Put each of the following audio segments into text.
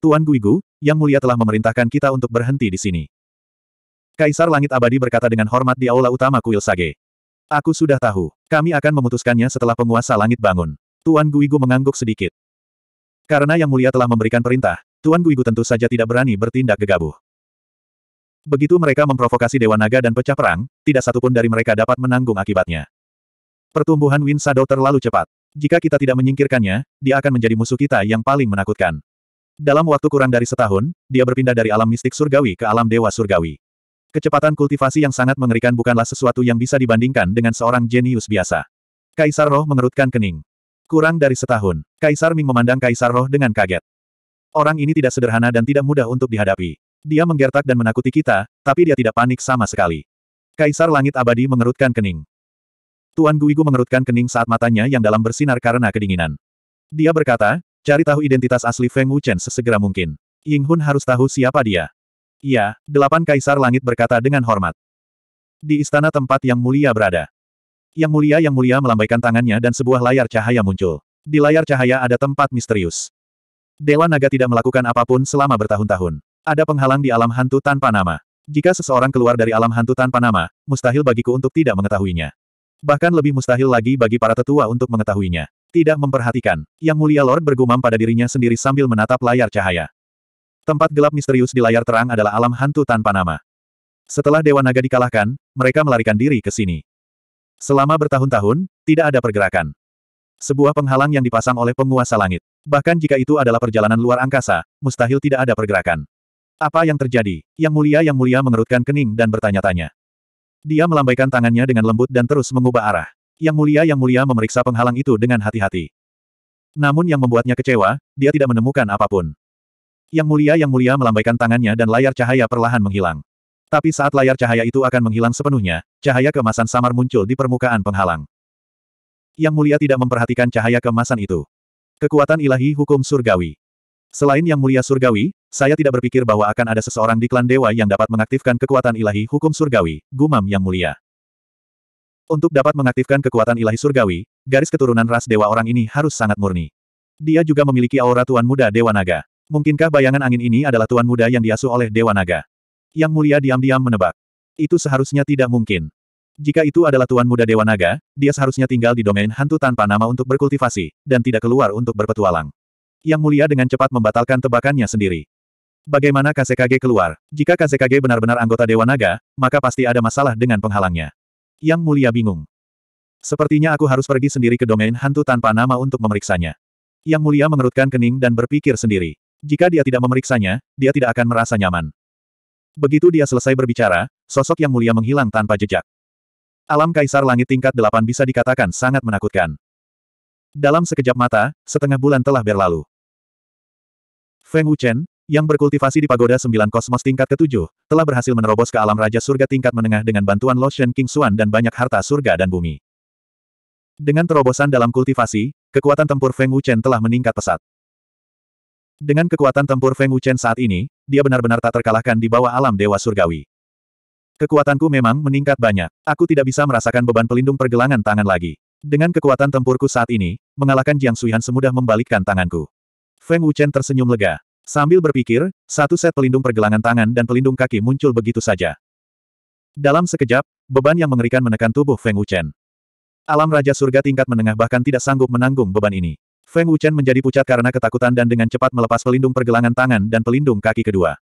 Tuan Guigu, Yang Mulia telah memerintahkan kita untuk berhenti di sini. Kaisar Langit Abadi berkata dengan hormat di aula utama kuil Sage. Aku sudah tahu, kami akan memutuskannya setelah penguasa langit bangun. Tuan Guigu mengangguk sedikit. Karena Yang Mulia telah memberikan perintah, Tuan Guigu tentu saja tidak berani bertindak gegabah. Begitu mereka memprovokasi Dewa Naga dan pecah perang, tidak satupun dari mereka dapat menanggung akibatnya. Pertumbuhan Win Shadow terlalu cepat. Jika kita tidak menyingkirkannya, dia akan menjadi musuh kita yang paling menakutkan. Dalam waktu kurang dari setahun, dia berpindah dari alam mistik surgawi ke alam dewa surgawi. Kecepatan kultivasi yang sangat mengerikan bukanlah sesuatu yang bisa dibandingkan dengan seorang jenius biasa. Kaisar Roh mengerutkan kening. Kurang dari setahun, Kaisar Ming memandang Kaisar Roh dengan kaget. Orang ini tidak sederhana dan tidak mudah untuk dihadapi. Dia menggertak dan menakuti kita, tapi dia tidak panik sama sekali. Kaisar Langit Abadi mengerutkan kening. Tuan Guigu mengerutkan kening saat matanya yang dalam bersinar karena kedinginan. Dia berkata, Cari tahu identitas asli Feng Wuchen sesegera mungkin. Ying Hun harus tahu siapa dia. Iya, delapan kaisar langit berkata dengan hormat. Di istana tempat yang mulia berada. Yang mulia yang mulia melambaikan tangannya dan sebuah layar cahaya muncul. Di layar cahaya ada tempat misterius. Dewa Naga tidak melakukan apapun selama bertahun-tahun. Ada penghalang di alam hantu tanpa nama. Jika seseorang keluar dari alam hantu tanpa nama, mustahil bagiku untuk tidak mengetahuinya. Bahkan lebih mustahil lagi bagi para tetua untuk mengetahuinya. Tidak memperhatikan, Yang Mulia Lord bergumam pada dirinya sendiri sambil menatap layar cahaya. Tempat gelap misterius di layar terang adalah alam hantu tanpa nama. Setelah Dewa Naga dikalahkan, mereka melarikan diri ke sini. Selama bertahun-tahun, tidak ada pergerakan. Sebuah penghalang yang dipasang oleh penguasa langit. Bahkan jika itu adalah perjalanan luar angkasa, mustahil tidak ada pergerakan. Apa yang terjadi? Yang mulia yang mulia mengerutkan kening dan bertanya-tanya. Dia melambaikan tangannya dengan lembut dan terus mengubah arah. Yang mulia yang mulia memeriksa penghalang itu dengan hati-hati. Namun yang membuatnya kecewa, dia tidak menemukan apapun. Yang mulia yang mulia melambaikan tangannya dan layar cahaya perlahan menghilang. Tapi saat layar cahaya itu akan menghilang sepenuhnya, cahaya kemasan samar muncul di permukaan penghalang. Yang mulia tidak memperhatikan cahaya kemasan itu. Kekuatan ilahi hukum surgawi. Selain yang mulia surgawi, saya tidak berpikir bahwa akan ada seseorang di klan dewa yang dapat mengaktifkan kekuatan ilahi hukum surgawi, gumam yang mulia. Untuk dapat mengaktifkan kekuatan ilahi surgawi, garis keturunan ras dewa orang ini harus sangat murni. Dia juga memiliki aura Tuan Muda Dewa Naga. Mungkinkah bayangan angin ini adalah Tuan Muda yang diasuh oleh Dewa Naga? Yang mulia diam-diam menebak. Itu seharusnya tidak mungkin. Jika itu adalah Tuan Muda Dewa Naga, dia seharusnya tinggal di domain hantu tanpa nama untuk berkultivasi, dan tidak keluar untuk berpetualang. Yang mulia dengan cepat membatalkan tebakannya sendiri. Bagaimana Kasekage keluar? Jika Kasekage benar-benar anggota Dewa Naga, maka pasti ada masalah dengan penghalangnya. Yang mulia bingung. Sepertinya aku harus pergi sendiri ke domain hantu tanpa nama untuk memeriksanya. Yang mulia mengerutkan kening dan berpikir sendiri. Jika dia tidak memeriksanya, dia tidak akan merasa nyaman. Begitu dia selesai berbicara, sosok yang mulia menghilang tanpa jejak. Alam Kaisar Langit tingkat delapan bisa dikatakan sangat menakutkan. Dalam sekejap mata, setengah bulan telah berlalu. Feng Wuchen, yang berkultivasi di Pagoda Sembilan Kosmos tingkat ketujuh, telah berhasil menerobos ke alam Raja Surga tingkat menengah dengan bantuan Lotion King Xuan dan banyak harta surga dan bumi. Dengan terobosan dalam kultivasi, kekuatan tempur Feng Wuchen telah meningkat pesat. Dengan kekuatan tempur Feng Wuchen saat ini, dia benar-benar tak terkalahkan di bawah alam Dewa Surgawi. Kekuatanku memang meningkat banyak. Aku tidak bisa merasakan beban pelindung pergelangan tangan lagi. Dengan kekuatan tempurku saat ini, mengalahkan Jiang Suihan semudah membalikkan tanganku. Feng Wuchen tersenyum lega. Sambil berpikir, satu set pelindung pergelangan tangan dan pelindung kaki muncul begitu saja. Dalam sekejap, beban yang mengerikan menekan tubuh Feng Wuchen. Alam Raja Surga tingkat menengah bahkan tidak sanggup menanggung beban ini. Feng Wuchen menjadi pucat karena ketakutan dan dengan cepat melepas pelindung pergelangan tangan dan pelindung kaki kedua.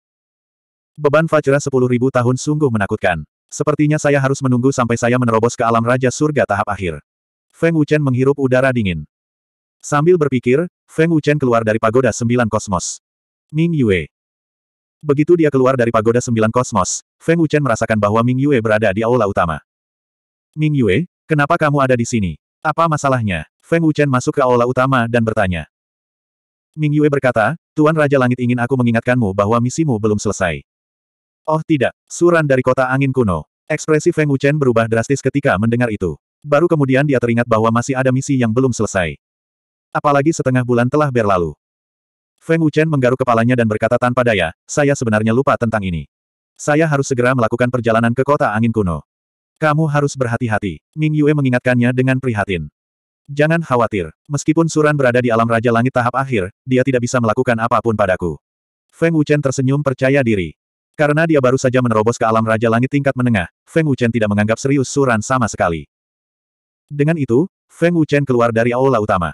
Beban Fajra ribu tahun sungguh menakutkan. Sepertinya saya harus menunggu sampai saya menerobos ke alam Raja Surga tahap akhir. Feng Wuchen menghirup udara dingin. Sambil berpikir, Feng Wuchen keluar dari pagoda sembilan kosmos. Ming Yue. Begitu dia keluar dari pagoda sembilan kosmos, Feng Wuchen merasakan bahwa Ming Yue berada di aula utama. Ming Yue, kenapa kamu ada di sini? Apa masalahnya? Feng Wuchen masuk ke aula utama dan bertanya. Ming Yue berkata, Tuan Raja Langit ingin aku mengingatkanmu bahwa misimu belum selesai. Oh tidak, suran dari kota angin kuno. Ekspresi Feng Wuchen berubah drastis ketika mendengar itu. Baru kemudian dia teringat bahwa masih ada misi yang belum selesai. Apalagi setengah bulan telah berlalu. Feng Wuchen menggaruk kepalanya dan berkata tanpa daya, saya sebenarnya lupa tentang ini. Saya harus segera melakukan perjalanan ke kota angin kuno. Kamu harus berhati-hati. Ming Yue mengingatkannya dengan prihatin. Jangan khawatir. Meskipun Suran berada di alam Raja Langit tahap akhir, dia tidak bisa melakukan apapun padaku. Feng Wuchen tersenyum percaya diri. Karena dia baru saja menerobos ke alam Raja Langit tingkat menengah, Feng Wuchen tidak menganggap serius Suran sama sekali. Dengan itu, Feng Wuchen keluar dari aula utama.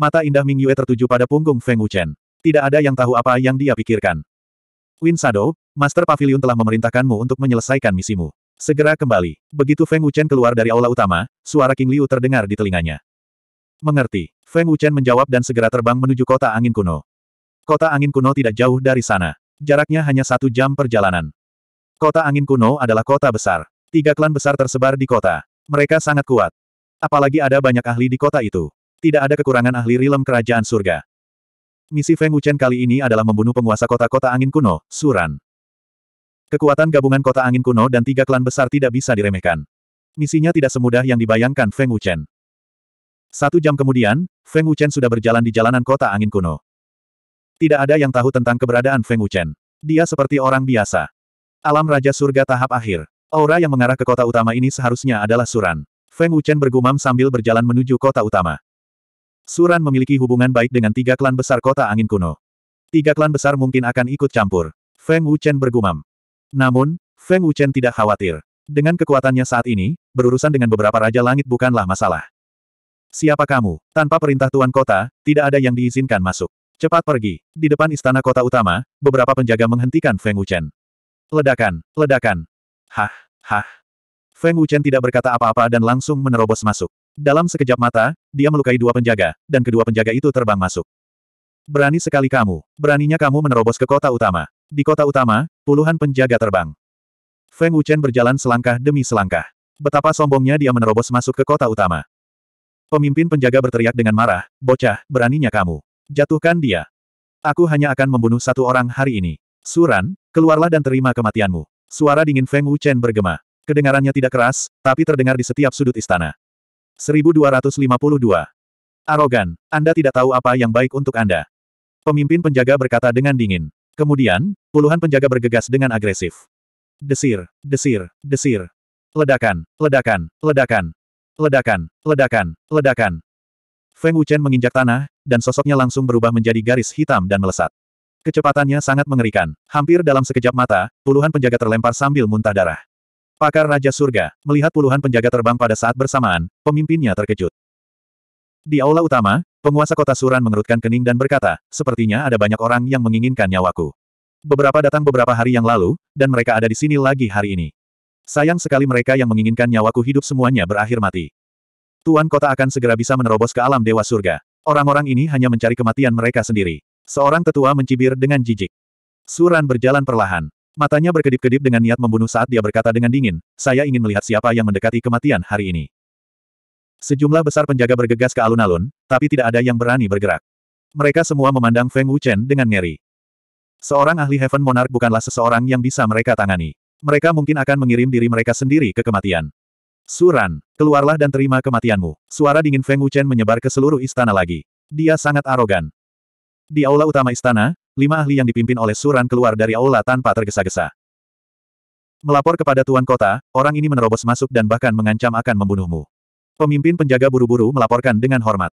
Mata indah Ming Yue tertuju pada punggung Feng Wuchen. Tidak ada yang tahu apa yang dia pikirkan. Win Shadow, Master Pavilion telah memerintahkanmu untuk menyelesaikan misimu. Segera kembali. Begitu Feng Wuchen keluar dari aula utama, suara King Liu terdengar di telinganya. Mengerti. Feng Wuchen menjawab dan segera terbang menuju kota angin kuno. Kota angin kuno tidak jauh dari sana. Jaraknya hanya satu jam perjalanan. Kota angin kuno adalah kota besar. Tiga klan besar tersebar di kota. Mereka sangat kuat. Apalagi ada banyak ahli di kota itu. Tidak ada kekurangan ahli rilem kerajaan surga. Misi Feng Wuchen kali ini adalah membunuh penguasa kota-kota angin kuno, Suran. Kekuatan gabungan kota angin kuno dan tiga klan besar tidak bisa diremehkan. Misinya tidak semudah yang dibayangkan Feng Wuchen. Satu jam kemudian, Feng Wuchen sudah berjalan di jalanan kota angin kuno. Tidak ada yang tahu tentang keberadaan Feng Wuchen. Dia seperti orang biasa. Alam Raja Surga tahap akhir. Aura yang mengarah ke kota utama ini seharusnya adalah Suran. Feng Wuchen bergumam sambil berjalan menuju kota utama. Suran memiliki hubungan baik dengan tiga klan besar kota angin kuno. Tiga klan besar mungkin akan ikut campur. Feng Wuchen bergumam. Namun, Feng Wuchen tidak khawatir. Dengan kekuatannya saat ini, berurusan dengan beberapa raja langit bukanlah masalah. Siapa kamu? Tanpa perintah tuan kota, tidak ada yang diizinkan masuk. Cepat pergi. Di depan istana kota utama, beberapa penjaga menghentikan Feng Wuchen. Ledakan, ledakan. Hah, hah. Feng Wuchen tidak berkata apa-apa dan langsung menerobos masuk. Dalam sekejap mata, dia melukai dua penjaga, dan kedua penjaga itu terbang masuk. Berani sekali kamu. Beraninya kamu menerobos ke kota utama. Di kota utama, puluhan penjaga terbang. Feng Wuchen berjalan selangkah demi selangkah. Betapa sombongnya dia menerobos masuk ke kota utama. Pemimpin penjaga berteriak dengan marah, bocah, beraninya kamu. Jatuhkan dia. Aku hanya akan membunuh satu orang hari ini. Suran, keluarlah dan terima kematianmu. Suara dingin Feng Wuchen bergema. Kedengarannya tidak keras, tapi terdengar di setiap sudut istana. 1252. Arogan, Anda tidak tahu apa yang baik untuk Anda. Pemimpin penjaga berkata dengan dingin. Kemudian, puluhan penjaga bergegas dengan agresif. Desir, desir, desir. Ledakan, ledakan, ledakan. Ledakan, ledakan, ledakan. Feng Wuchen menginjak tanah, dan sosoknya langsung berubah menjadi garis hitam dan melesat. Kecepatannya sangat mengerikan. Hampir dalam sekejap mata, puluhan penjaga terlempar sambil muntah darah. Pakar Raja Surga, melihat puluhan penjaga terbang pada saat bersamaan, pemimpinnya terkejut. Di aula utama, penguasa kota Suran mengerutkan kening dan berkata, sepertinya ada banyak orang yang menginginkan nyawaku. Beberapa datang beberapa hari yang lalu, dan mereka ada di sini lagi hari ini. Sayang sekali mereka yang menginginkan nyawaku hidup semuanya berakhir mati. Tuan kota akan segera bisa menerobos ke alam dewa surga. Orang-orang ini hanya mencari kematian mereka sendiri. Seorang tetua mencibir dengan jijik. Suran berjalan perlahan. Matanya berkedip-kedip dengan niat membunuh saat dia berkata dengan dingin, saya ingin melihat siapa yang mendekati kematian hari ini. Sejumlah besar penjaga bergegas ke alun-alun, tapi tidak ada yang berani bergerak. Mereka semua memandang Feng Wuchen dengan ngeri. Seorang ahli Heaven Monarch bukanlah seseorang yang bisa mereka tangani. Mereka mungkin akan mengirim diri mereka sendiri ke kematian. Suran, keluarlah dan terima kematianmu. Suara dingin Feng Wuchen menyebar ke seluruh istana lagi. Dia sangat arogan. Di aula utama istana, lima ahli yang dipimpin oleh Suran keluar dari aula tanpa tergesa-gesa. Melapor kepada Tuan Kota, orang ini menerobos masuk dan bahkan mengancam akan membunuhmu. Pemimpin penjaga buru-buru melaporkan dengan hormat.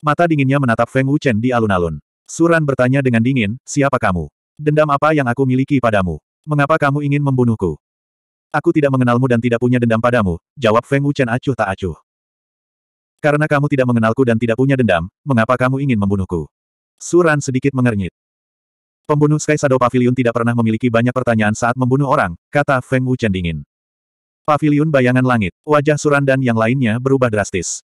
Mata dinginnya menatap Feng Wuchen di alun-alun. Suran bertanya dengan dingin, siapa kamu? Dendam apa yang aku miliki padamu? Mengapa kamu ingin membunuhku? Aku tidak mengenalmu dan tidak punya dendam padamu, jawab Feng Wuchen acuh tak acuh. Karena kamu tidak mengenalku dan tidak punya dendam, mengapa kamu ingin membunuhku? Suran sedikit mengernyit. Pembunuh Sky Shadow Pavilion tidak pernah memiliki banyak pertanyaan saat membunuh orang, kata Feng Wuchen dingin. Pavilion bayangan langit, wajah Suran dan yang lainnya berubah drastis.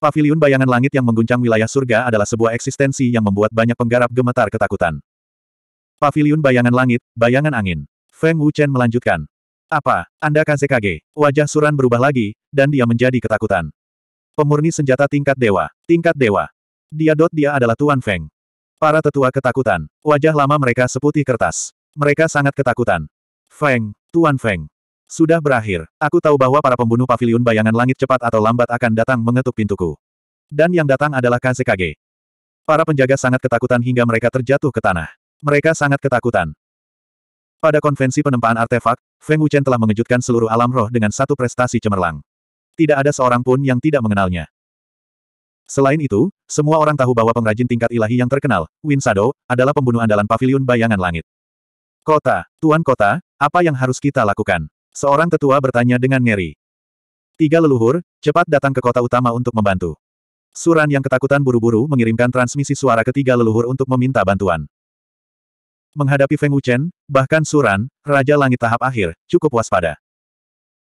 Pavilion bayangan langit yang mengguncang wilayah surga adalah sebuah eksistensi yang membuat banyak penggarap gemetar ketakutan. Pavilion bayangan langit, bayangan angin. Feng Wu Chen melanjutkan. Apa, Anda Kage? Wajah Suran berubah lagi, dan dia menjadi ketakutan. Pemurni senjata tingkat dewa. Tingkat dewa. Dia dot dia adalah Tuan Feng. Para tetua ketakutan. Wajah lama mereka seputih kertas. Mereka sangat ketakutan. Feng, Tuan Feng. Sudah berakhir. Aku tahu bahwa para pembunuh pavilion bayangan langit cepat atau lambat akan datang mengetuk pintuku. Dan yang datang adalah Kansekage. Para penjaga sangat ketakutan hingga mereka terjatuh ke tanah. Mereka sangat ketakutan. Pada konvensi penempaan artefak, Feng Wuchen telah mengejutkan seluruh alam roh dengan satu prestasi cemerlang. Tidak ada seorang pun yang tidak mengenalnya. Selain itu, semua orang tahu bahwa pengrajin tingkat ilahi yang terkenal, Win Sado, adalah pembunuh andalan paviliun bayangan langit. Kota, Tuan Kota, apa yang harus kita lakukan? Seorang tetua bertanya dengan ngeri. Tiga leluhur, cepat datang ke kota utama untuk membantu. Suran yang ketakutan buru-buru mengirimkan transmisi suara ketiga leluhur untuk meminta bantuan. Menghadapi Feng Wuchen, bahkan Suran, Raja Langit tahap akhir, cukup waspada.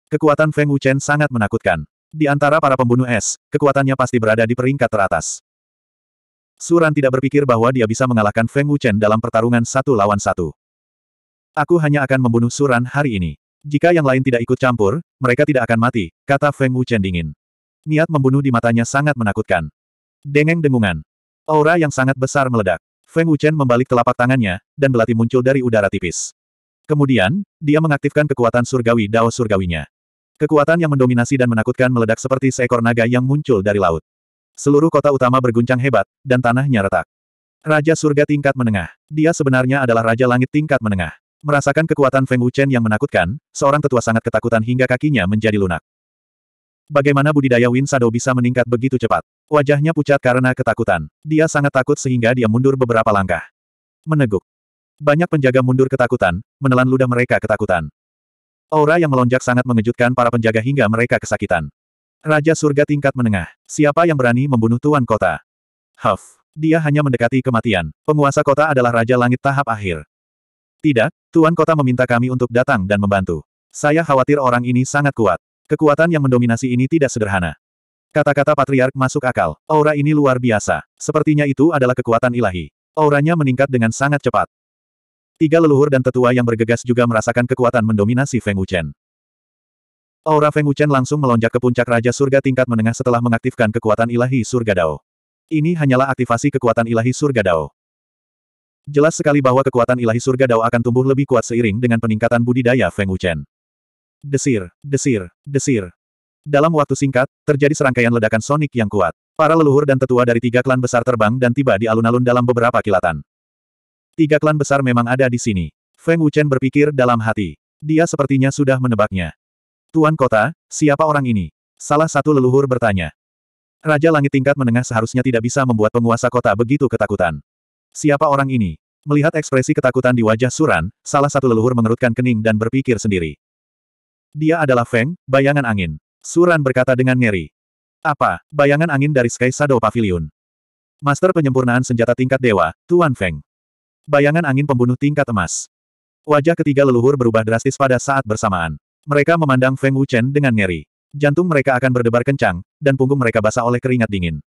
Kekuatan Feng Wuchen sangat menakutkan. Di antara para pembunuh es, kekuatannya pasti berada di peringkat teratas. Suran tidak berpikir bahwa dia bisa mengalahkan Feng Wuchen dalam pertarungan satu lawan satu. Aku hanya akan membunuh Suran hari ini. Jika yang lain tidak ikut campur, mereka tidak akan mati, kata Feng Wuchen dingin. Niat membunuh di matanya sangat menakutkan. Dengeng dengungan. Aura yang sangat besar meledak. Feng Wuchen membalik telapak tangannya, dan belati muncul dari udara tipis. Kemudian, dia mengaktifkan kekuatan surgawi Dao surgawinya. Kekuatan yang mendominasi dan menakutkan meledak seperti seekor naga yang muncul dari laut. Seluruh kota utama berguncang hebat, dan tanahnya retak. Raja surga tingkat menengah. Dia sebenarnya adalah raja langit tingkat menengah. Merasakan kekuatan Feng Wuchen yang menakutkan, seorang tetua sangat ketakutan hingga kakinya menjadi lunak. Bagaimana budidaya Win Sado bisa meningkat begitu cepat? Wajahnya pucat karena ketakutan. Dia sangat takut sehingga dia mundur beberapa langkah. Meneguk. Banyak penjaga mundur ketakutan, menelan ludah mereka ketakutan. Aura yang melonjak sangat mengejutkan para penjaga hingga mereka kesakitan. Raja surga tingkat menengah. Siapa yang berani membunuh tuan kota? Huff. Dia hanya mendekati kematian. Penguasa kota adalah raja langit tahap akhir. Tidak, tuan kota meminta kami untuk datang dan membantu. Saya khawatir orang ini sangat kuat. Kekuatan yang mendominasi ini tidak sederhana. Kata-kata patriark masuk akal. Aura ini luar biasa. Sepertinya itu adalah kekuatan ilahi. Auranya meningkat dengan sangat cepat. Tiga leluhur dan tetua yang bergegas juga merasakan kekuatan mendominasi Feng Wuchen. Aura Feng Wuchen langsung melonjak ke puncak Raja Surga tingkat menengah setelah mengaktifkan kekuatan ilahi Surga Dao. Ini hanyalah aktivasi kekuatan ilahi Surga Dao. Jelas sekali bahwa kekuatan ilahi Surga Dao akan tumbuh lebih kuat seiring dengan peningkatan budidaya Feng Wuchen. Desir, desir, desir. Dalam waktu singkat, terjadi serangkaian ledakan sonik yang kuat. Para leluhur dan tetua dari tiga klan besar terbang dan tiba di alun-alun dalam beberapa kilatan. Tiga klan besar memang ada di sini. Feng Wuchen berpikir dalam hati. Dia sepertinya sudah menebaknya. Tuan kota, siapa orang ini? Salah satu leluhur bertanya. Raja Langit tingkat menengah seharusnya tidak bisa membuat penguasa kota begitu ketakutan. Siapa orang ini? Melihat ekspresi ketakutan di wajah Suran, salah satu leluhur mengerutkan kening dan berpikir sendiri. Dia adalah Feng, bayangan angin. Suran berkata dengan ngeri. Apa, bayangan angin dari Sky Shadow Pavilion? Master penyempurnaan senjata tingkat dewa, Tuan Feng. Bayangan angin pembunuh tingkat emas. Wajah ketiga leluhur berubah drastis pada saat bersamaan. Mereka memandang Feng Wuchen dengan ngeri. Jantung mereka akan berdebar kencang, dan punggung mereka basah oleh keringat dingin.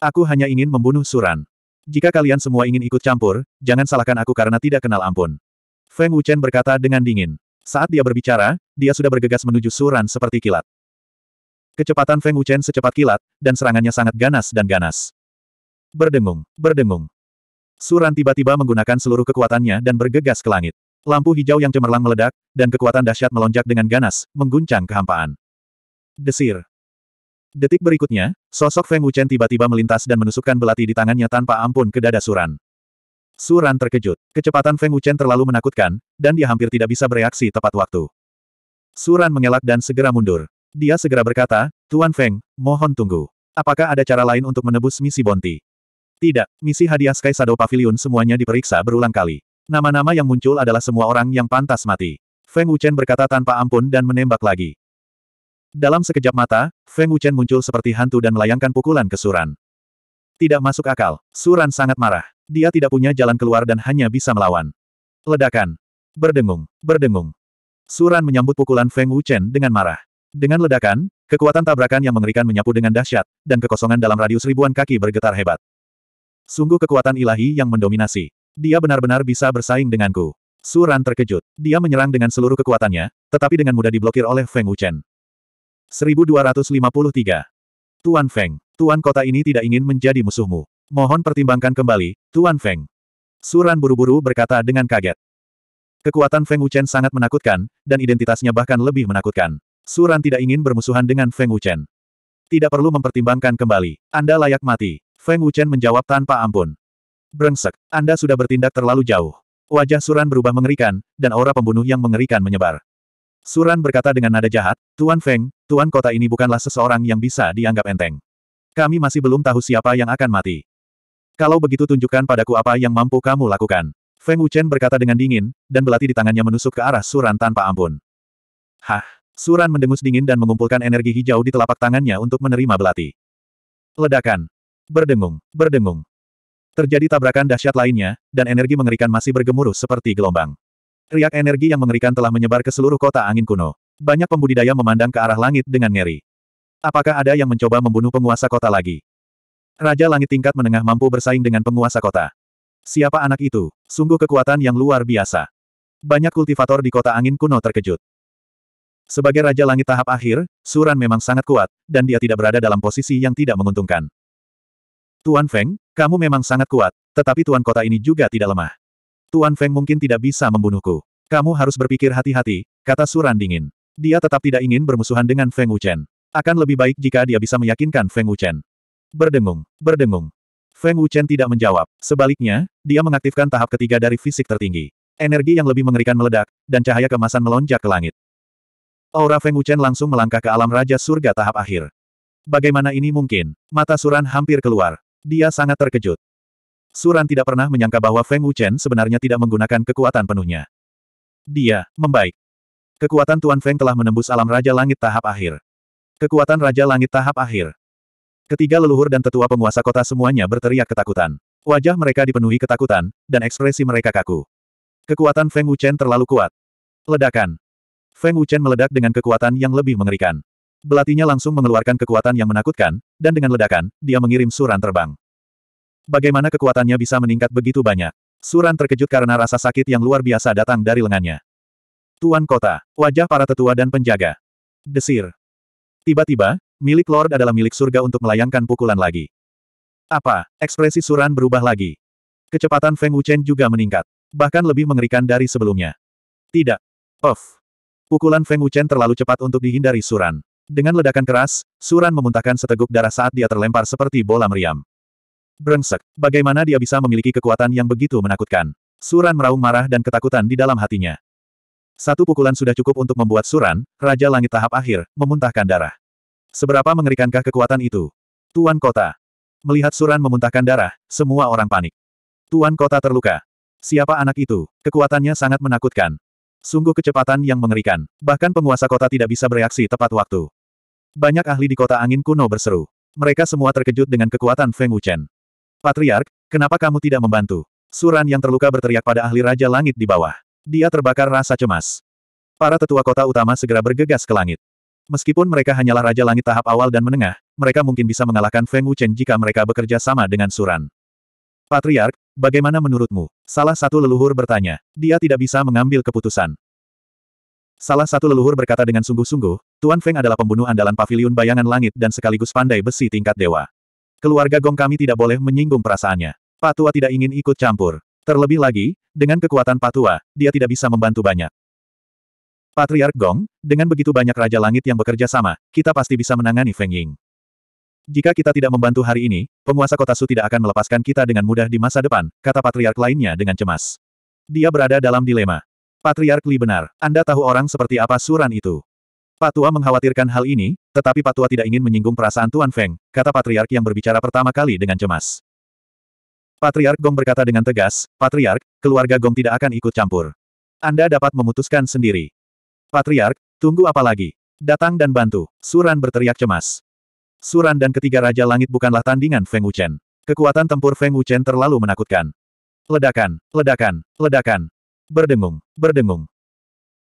Aku hanya ingin membunuh Suran. Jika kalian semua ingin ikut campur, jangan salahkan aku karena tidak kenal ampun. Feng Wuchen berkata dengan dingin. Saat dia berbicara, dia sudah bergegas menuju Suran seperti kilat. Kecepatan Feng Wuchen secepat kilat, dan serangannya sangat ganas dan ganas. Berdengung, berdengung. Suran tiba-tiba menggunakan seluruh kekuatannya dan bergegas ke langit. Lampu hijau yang cemerlang meledak, dan kekuatan dahsyat melonjak dengan ganas, mengguncang kehampaan. Desir. Detik berikutnya, sosok Feng Wuchen tiba-tiba melintas dan menusukkan belati di tangannya tanpa ampun ke dada Suran. Suran terkejut. Kecepatan Feng Wuchen terlalu menakutkan, dan dia hampir tidak bisa bereaksi tepat waktu. Suran mengelak dan segera mundur. Dia segera berkata, Tuan Feng, mohon tunggu. Apakah ada cara lain untuk menebus misi Bonti? Tidak, misi hadiah Sky Shadow Pavilion semuanya diperiksa berulang kali. Nama-nama yang muncul adalah semua orang yang pantas mati. Feng Wuchen berkata tanpa ampun dan menembak lagi. Dalam sekejap mata, Feng Wuchen muncul seperti hantu dan melayangkan pukulan ke Suran. Tidak masuk akal, Suran sangat marah. Dia tidak punya jalan keluar dan hanya bisa melawan. Ledakan. Berdengung, berdengung. Suran menyambut pukulan Feng Wuchen dengan marah. Dengan ledakan, kekuatan tabrakan yang mengerikan menyapu dengan dahsyat, dan kekosongan dalam radius ribuan kaki bergetar hebat. Sungguh kekuatan ilahi yang mendominasi. Dia benar-benar bisa bersaing denganku. Suran terkejut. Dia menyerang dengan seluruh kekuatannya, tetapi dengan mudah diblokir oleh Feng Wuchen. 1253. Tuan Feng, Tuan kota ini tidak ingin menjadi musuhmu. Mohon pertimbangkan kembali, Tuan Feng. Suran buru-buru berkata dengan kaget. Kekuatan Feng Wuchen sangat menakutkan, dan identitasnya bahkan lebih menakutkan. Suran tidak ingin bermusuhan dengan Feng Wuchen. Tidak perlu mempertimbangkan kembali. Anda layak mati. Feng Wuchen menjawab tanpa ampun. Brengsek, Anda sudah bertindak terlalu jauh. Wajah Suran berubah mengerikan, dan aura pembunuh yang mengerikan menyebar. Suran berkata dengan nada jahat, Tuan Feng, Tuan kota ini bukanlah seseorang yang bisa dianggap enteng. Kami masih belum tahu siapa yang akan mati. Kalau begitu tunjukkan padaku apa yang mampu kamu lakukan. Feng Wuchen berkata dengan dingin, dan belati di tangannya menusuk ke arah Suran tanpa ampun. Hah! Suran mendengus dingin dan mengumpulkan energi hijau di telapak tangannya untuk menerima belati. Ledakan. Berdengung, berdengung. Terjadi tabrakan dahsyat lainnya, dan energi mengerikan masih bergemuruh seperti gelombang. Riak energi yang mengerikan telah menyebar ke seluruh kota angin kuno. Banyak pembudidaya memandang ke arah langit dengan ngeri. Apakah ada yang mencoba membunuh penguasa kota lagi? Raja langit tingkat menengah mampu bersaing dengan penguasa kota. Siapa anak itu? Sungguh kekuatan yang luar biasa. Banyak kultivator di kota angin kuno terkejut. Sebagai Raja Langit tahap akhir, Suran memang sangat kuat, dan dia tidak berada dalam posisi yang tidak menguntungkan. Tuan Feng, kamu memang sangat kuat, tetapi tuan kota ini juga tidak lemah. Tuan Feng mungkin tidak bisa membunuhku. Kamu harus berpikir hati-hati, kata Suran dingin. Dia tetap tidak ingin bermusuhan dengan Feng Wuchen. Akan lebih baik jika dia bisa meyakinkan Feng Wuchen. Berdengung, berdengung. Feng Wuchen tidak menjawab. Sebaliknya, dia mengaktifkan tahap ketiga dari fisik tertinggi. Energi yang lebih mengerikan meledak, dan cahaya kemasan melonjak ke langit. Aura Feng Wuchen langsung melangkah ke alam Raja Surga tahap akhir. Bagaimana ini mungkin? Mata Suran hampir keluar. Dia sangat terkejut. Suran tidak pernah menyangka bahwa Feng Wuchen sebenarnya tidak menggunakan kekuatan penuhnya. Dia, membaik. Kekuatan Tuan Feng telah menembus alam Raja Langit tahap akhir. Kekuatan Raja Langit tahap akhir. Ketiga leluhur dan tetua penguasa kota semuanya berteriak ketakutan. Wajah mereka dipenuhi ketakutan, dan ekspresi mereka kaku. Kekuatan Feng Wuchen terlalu kuat. Ledakan. Feng Wuchen meledak dengan kekuatan yang lebih mengerikan. Belatinya langsung mengeluarkan kekuatan yang menakutkan, dan dengan ledakan, dia mengirim Suran terbang. Bagaimana kekuatannya bisa meningkat begitu banyak? Suran terkejut karena rasa sakit yang luar biasa datang dari lengannya. Tuan kota, wajah para tetua dan penjaga. Desir. Tiba-tiba, milik Lord adalah milik surga untuk melayangkan pukulan lagi. Apa? Ekspresi Suran berubah lagi. Kecepatan Feng Wuchen juga meningkat. Bahkan lebih mengerikan dari sebelumnya. Tidak. Of. Pukulan Feng Wuchen terlalu cepat untuk dihindari Suran. Dengan ledakan keras, Suran memuntahkan seteguk darah saat dia terlempar seperti bola meriam. Brengsek, bagaimana dia bisa memiliki kekuatan yang begitu menakutkan? Suran meraung marah dan ketakutan di dalam hatinya. Satu pukulan sudah cukup untuk membuat Suran, Raja Langit tahap akhir, memuntahkan darah. Seberapa mengerikankah kekuatan itu? Tuan Kota. Melihat Suran memuntahkan darah, semua orang panik. Tuan Kota terluka. Siapa anak itu? Kekuatannya sangat menakutkan. Sungguh kecepatan yang mengerikan. Bahkan penguasa kota tidak bisa bereaksi tepat waktu. Banyak ahli di kota angin kuno berseru. Mereka semua terkejut dengan kekuatan Feng Wuchen. Patriark, kenapa kamu tidak membantu? Suran yang terluka berteriak pada ahli Raja Langit di bawah. Dia terbakar rasa cemas. Para tetua kota utama segera bergegas ke langit. Meskipun mereka hanyalah Raja Langit tahap awal dan menengah, mereka mungkin bisa mengalahkan Feng Wuchen jika mereka bekerja sama dengan Suran. Patriark, bagaimana menurutmu? Salah satu leluhur bertanya. Dia tidak bisa mengambil keputusan. Salah satu leluhur berkata dengan sungguh-sungguh, Tuan Feng adalah pembunuh andalan pavilion bayangan langit dan sekaligus pandai besi tingkat dewa. Keluarga Gong kami tidak boleh menyinggung perasaannya. Patua tidak ingin ikut campur. Terlebih lagi, dengan kekuatan Patua, dia tidak bisa membantu banyak. Patriark Gong, dengan begitu banyak Raja Langit yang bekerja sama, kita pasti bisa menangani Feng Ying. Jika kita tidak membantu hari ini, penguasa kota Su tidak akan melepaskan kita dengan mudah di masa depan, kata Patriark lainnya dengan cemas. Dia berada dalam dilema. Patriark Li benar, Anda tahu orang seperti apa Suran itu. Patua mengkhawatirkan hal ini, tetapi Patua tidak ingin menyinggung perasaan Tuan Feng, kata Patriark yang berbicara pertama kali dengan cemas. Patriark Gong berkata dengan tegas, Patriark, keluarga Gong tidak akan ikut campur. Anda dapat memutuskan sendiri. Patriark, tunggu apa lagi? Datang dan bantu, Suran berteriak cemas. Suran dan ketiga Raja Langit bukanlah tandingan Feng Wuchen. Kekuatan tempur Feng Wuchen terlalu menakutkan. Ledakan, ledakan, ledakan. Berdengung, berdengung.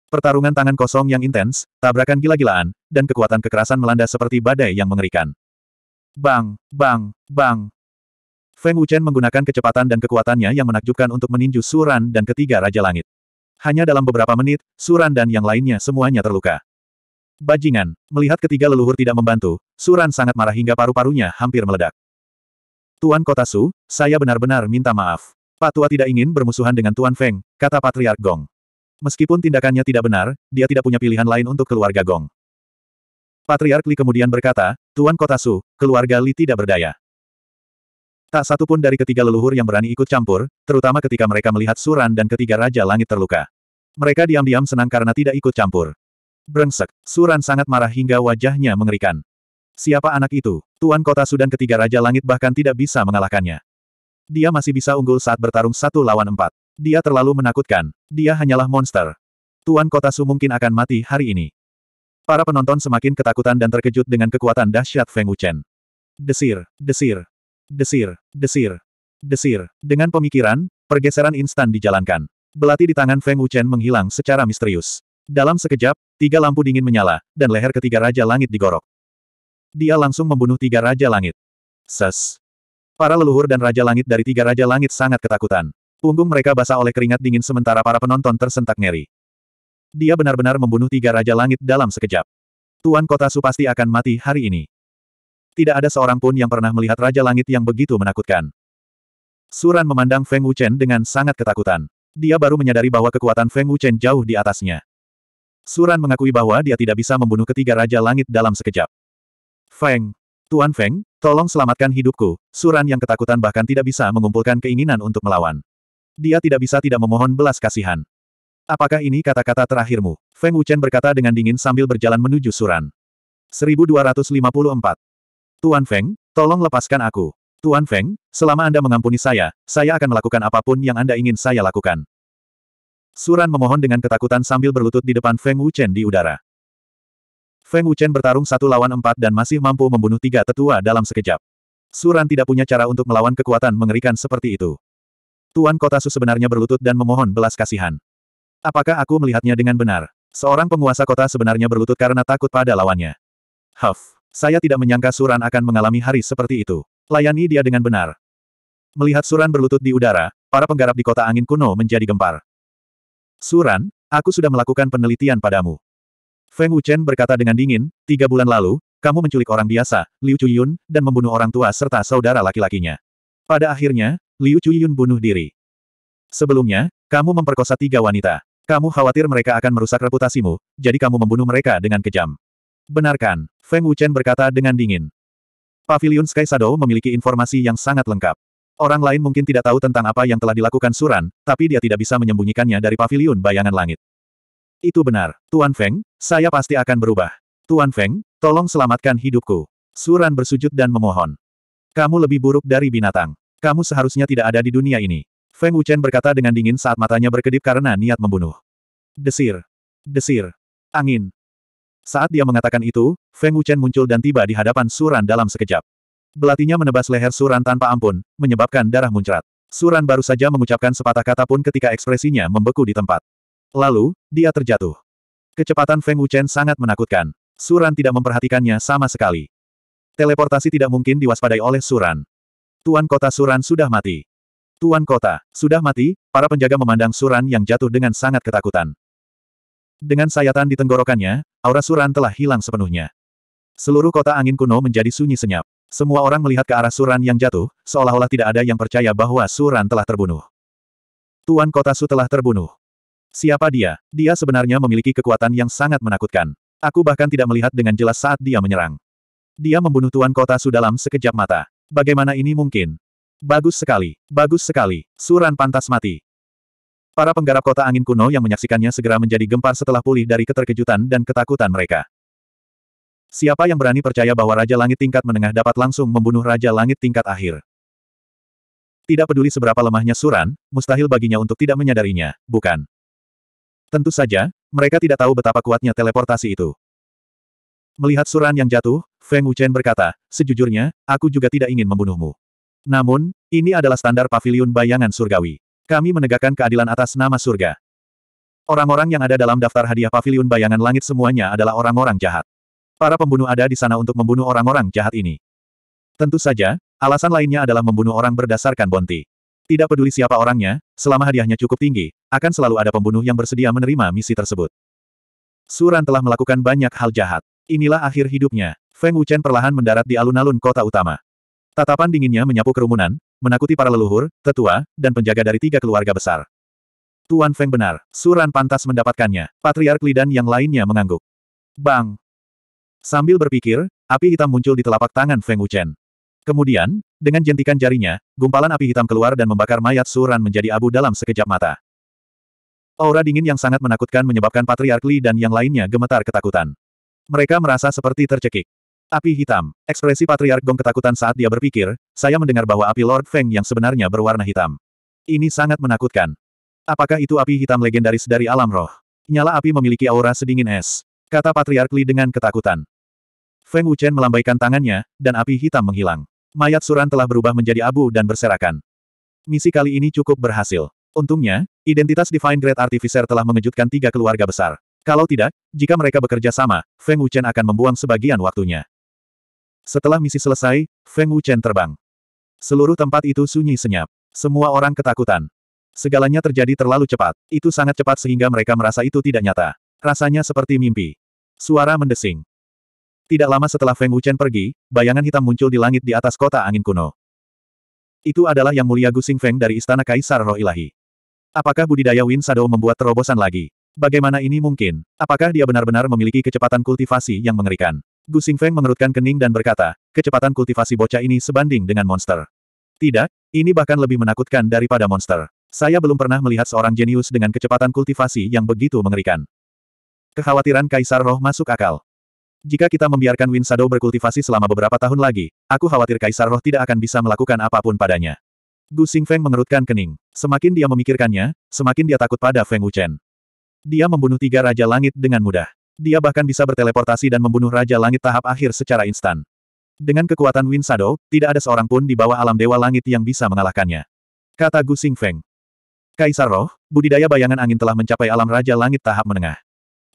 Pertarungan tangan kosong yang intens, tabrakan gila-gilaan, dan kekuatan kekerasan melanda seperti badai yang mengerikan. Bang, bang, bang. Feng Wuchen menggunakan kecepatan dan kekuatannya yang menakjubkan untuk meninju Suran dan ketiga Raja Langit. Hanya dalam beberapa menit, Suran dan yang lainnya semuanya terluka. Bajingan, melihat ketiga leluhur tidak membantu, Suran sangat marah hingga paru-parunya hampir meledak. Tuan Kota Su, saya benar-benar minta maaf. Pak Tua tidak ingin bermusuhan dengan Tuan Feng, kata Patriark Gong. Meskipun tindakannya tidak benar, dia tidak punya pilihan lain untuk keluarga Gong. Patriark Li kemudian berkata, Tuan Kota Su, keluarga Li tidak berdaya. Tak satu pun dari ketiga leluhur yang berani ikut campur, terutama ketika mereka melihat Suran dan ketiga Raja Langit terluka. Mereka diam-diam senang karena tidak ikut campur. Brengsek, Suran sangat marah hingga wajahnya mengerikan. Siapa anak itu? Tuan Kota Su dan ketiga Raja Langit bahkan tidak bisa mengalahkannya. Dia masih bisa unggul saat bertarung satu lawan empat. Dia terlalu menakutkan. Dia hanyalah monster. Tuan Kota Su mungkin akan mati hari ini. Para penonton semakin ketakutan dan terkejut dengan kekuatan dahsyat Feng Wuchen. Desir, desir, desir, desir, desir. Dengan pemikiran, pergeseran instan dijalankan. Belati di tangan Feng Wuchen menghilang secara misterius. Dalam sekejap, tiga lampu dingin menyala, dan leher ketiga Raja Langit digorok. Dia langsung membunuh tiga Raja Langit. Ses. Para leluhur dan Raja Langit dari tiga Raja Langit sangat ketakutan. Punggung mereka basah oleh keringat dingin sementara para penonton tersentak ngeri. Dia benar-benar membunuh tiga Raja Langit dalam sekejap. Tuan Kota Su pasti akan mati hari ini. Tidak ada seorang pun yang pernah melihat Raja Langit yang begitu menakutkan. Suran memandang Feng Wuchen dengan sangat ketakutan. Dia baru menyadari bahwa kekuatan Feng Wuchen jauh di atasnya. Suran mengakui bahwa dia tidak bisa membunuh ketiga Raja Langit dalam sekejap. Feng, Tuan Feng, tolong selamatkan hidupku. Suran yang ketakutan bahkan tidak bisa mengumpulkan keinginan untuk melawan. Dia tidak bisa tidak memohon belas kasihan. Apakah ini kata-kata terakhirmu? Feng Wuchen berkata dengan dingin sambil berjalan menuju Suran. 1254. Tuan Feng, tolong lepaskan aku. Tuan Feng, selama Anda mengampuni saya, saya akan melakukan apapun yang Anda ingin saya lakukan. Suran memohon dengan ketakutan sambil berlutut di depan Feng Wuchen di udara. Feng Wuchen bertarung satu lawan empat dan masih mampu membunuh tiga tetua dalam sekejap. Suran tidak punya cara untuk melawan kekuatan mengerikan seperti itu. Tuan Kota Su sebenarnya berlutut dan memohon belas kasihan. Apakah aku melihatnya dengan benar? Seorang penguasa kota sebenarnya berlutut karena takut pada lawannya. Huff, saya tidak menyangka Suran akan mengalami hari seperti itu. Layani dia dengan benar. Melihat Suran berlutut di udara, para penggarap di kota angin kuno menjadi gempar. Suran, aku sudah melakukan penelitian padamu. Feng Wuchen berkata dengan dingin, tiga bulan lalu, kamu menculik orang biasa, Liu Chuyun, dan membunuh orang tua serta saudara laki-lakinya. Pada akhirnya, Liu Chuyun bunuh diri. Sebelumnya, kamu memperkosa tiga wanita. Kamu khawatir mereka akan merusak reputasimu, jadi kamu membunuh mereka dengan kejam. Benarkan, Feng Wuchen berkata dengan dingin. Pavilion Sky Shadow memiliki informasi yang sangat lengkap. Orang lain mungkin tidak tahu tentang apa yang telah dilakukan Suran, tapi dia tidak bisa menyembunyikannya dari pavilion bayangan langit. Itu benar, Tuan Feng, saya pasti akan berubah. Tuan Feng, tolong selamatkan hidupku. Suran bersujud dan memohon. Kamu lebih buruk dari binatang. Kamu seharusnya tidak ada di dunia ini. Feng Wuchen berkata dengan dingin saat matanya berkedip karena niat membunuh. Desir. Desir. Angin. Saat dia mengatakan itu, Feng Wuchen muncul dan tiba di hadapan Suran dalam sekejap. Belatinya menebas leher Suran tanpa ampun, menyebabkan darah muncrat. Suran baru saja mengucapkan sepatah kata pun ketika ekspresinya membeku di tempat. Lalu, dia terjatuh. Kecepatan Feng Wuchen sangat menakutkan. Suran tidak memperhatikannya sama sekali. Teleportasi tidak mungkin diwaspadai oleh Suran. Tuan kota Suran sudah mati. Tuan kota, sudah mati, para penjaga memandang Suran yang jatuh dengan sangat ketakutan. Dengan sayatan di tenggorokannya, aura Suran telah hilang sepenuhnya. Seluruh kota angin kuno menjadi sunyi senyap. Semua orang melihat ke arah Suran yang jatuh, seolah-olah tidak ada yang percaya bahwa Suran telah terbunuh. Tuan kota Su telah terbunuh. Siapa dia? Dia sebenarnya memiliki kekuatan yang sangat menakutkan. Aku bahkan tidak melihat dengan jelas saat dia menyerang. Dia membunuh tuan kota Sudalam sekejap mata. Bagaimana ini mungkin? Bagus sekali, bagus sekali. Suran pantas mati. Para penggarap kota angin kuno yang menyaksikannya segera menjadi gempar setelah pulih dari keterkejutan dan ketakutan mereka. Siapa yang berani percaya bahwa Raja Langit tingkat menengah dapat langsung membunuh Raja Langit tingkat akhir? Tidak peduli seberapa lemahnya Suran, mustahil baginya untuk tidak menyadarinya, bukan? Tentu saja, mereka tidak tahu betapa kuatnya teleportasi itu. Melihat suran yang jatuh, Feng Wuchen berkata, sejujurnya, aku juga tidak ingin membunuhmu. Namun, ini adalah standar pavilion bayangan surgawi. Kami menegakkan keadilan atas nama surga. Orang-orang yang ada dalam daftar hadiah pavilion bayangan langit semuanya adalah orang-orang jahat. Para pembunuh ada di sana untuk membunuh orang-orang jahat ini. Tentu saja, alasan lainnya adalah membunuh orang berdasarkan bonti. Tidak peduli siapa orangnya, selama hadiahnya cukup tinggi, akan selalu ada pembunuh yang bersedia menerima misi tersebut. Suran telah melakukan banyak hal jahat. Inilah akhir hidupnya. Feng Wuchen perlahan mendarat di alun-alun kota utama. Tatapan dinginnya menyapu kerumunan, menakuti para leluhur, tetua, dan penjaga dari tiga keluarga besar. Tuan Feng benar, Suran pantas mendapatkannya. Patriark lidan yang lainnya mengangguk. Bang! Sambil berpikir, api hitam muncul di telapak tangan Feng Wuchen. Kemudian, dengan jentikan jarinya, gumpalan api hitam keluar dan membakar mayat Suran menjadi abu dalam sekejap mata. Aura dingin yang sangat menakutkan menyebabkan Patriark Li dan yang lainnya gemetar ketakutan. Mereka merasa seperti tercekik. Api hitam. Ekspresi Patriark Gong ketakutan saat dia berpikir, saya mendengar bahwa api Lord Feng yang sebenarnya berwarna hitam. Ini sangat menakutkan. Apakah itu api hitam legendaris dari alam roh? Nyala api memiliki aura sedingin es. Kata Patriark Li dengan ketakutan. Feng Wuchen melambaikan tangannya, dan api hitam menghilang. Mayat Suran telah berubah menjadi abu dan berserakan. Misi kali ini cukup berhasil. Untungnya, identitas Divine Great Artificer telah mengejutkan tiga keluarga besar. Kalau tidak, jika mereka bekerja sama, Feng Wuchen akan membuang sebagian waktunya. Setelah misi selesai, Feng Wuchen terbang. Seluruh tempat itu sunyi senyap. Semua orang ketakutan. Segalanya terjadi terlalu cepat. Itu sangat cepat sehingga mereka merasa itu tidak nyata. Rasanya seperti mimpi. Suara mendesing. Tidak lama setelah Feng Wuchen pergi, bayangan hitam muncul di langit di atas kota angin kuno. Itu adalah Yang Mulia Gusing Feng dari Istana Kaisar Roh Ilahi. Apakah budidaya Win Shadow membuat terobosan lagi? Bagaimana ini mungkin? Apakah dia benar-benar memiliki kecepatan kultivasi yang mengerikan? Gu Xingfeng mengerutkan kening dan berkata, kecepatan kultivasi bocah ini sebanding dengan monster. Tidak, ini bahkan lebih menakutkan daripada monster. Saya belum pernah melihat seorang jenius dengan kecepatan kultivasi yang begitu mengerikan. Kekhawatiran Kaisar Roh masuk akal. Jika kita membiarkan Win Shadow berkultivasi selama beberapa tahun lagi, aku khawatir Kaisar Roh tidak akan bisa melakukan apapun padanya. Gu Xingfeng mengerutkan kening. Semakin dia memikirkannya, semakin dia takut pada Feng Wuchen. Dia membunuh tiga Raja Langit dengan mudah. Dia bahkan bisa berteleportasi dan membunuh Raja Langit tahap akhir secara instan. Dengan kekuatan Wind Shadow, tidak ada seorang pun di bawah alam Dewa Langit yang bisa mengalahkannya. Kata Gu Xingfeng. Kaisar Roh, budidaya bayangan angin telah mencapai alam Raja Langit tahap menengah.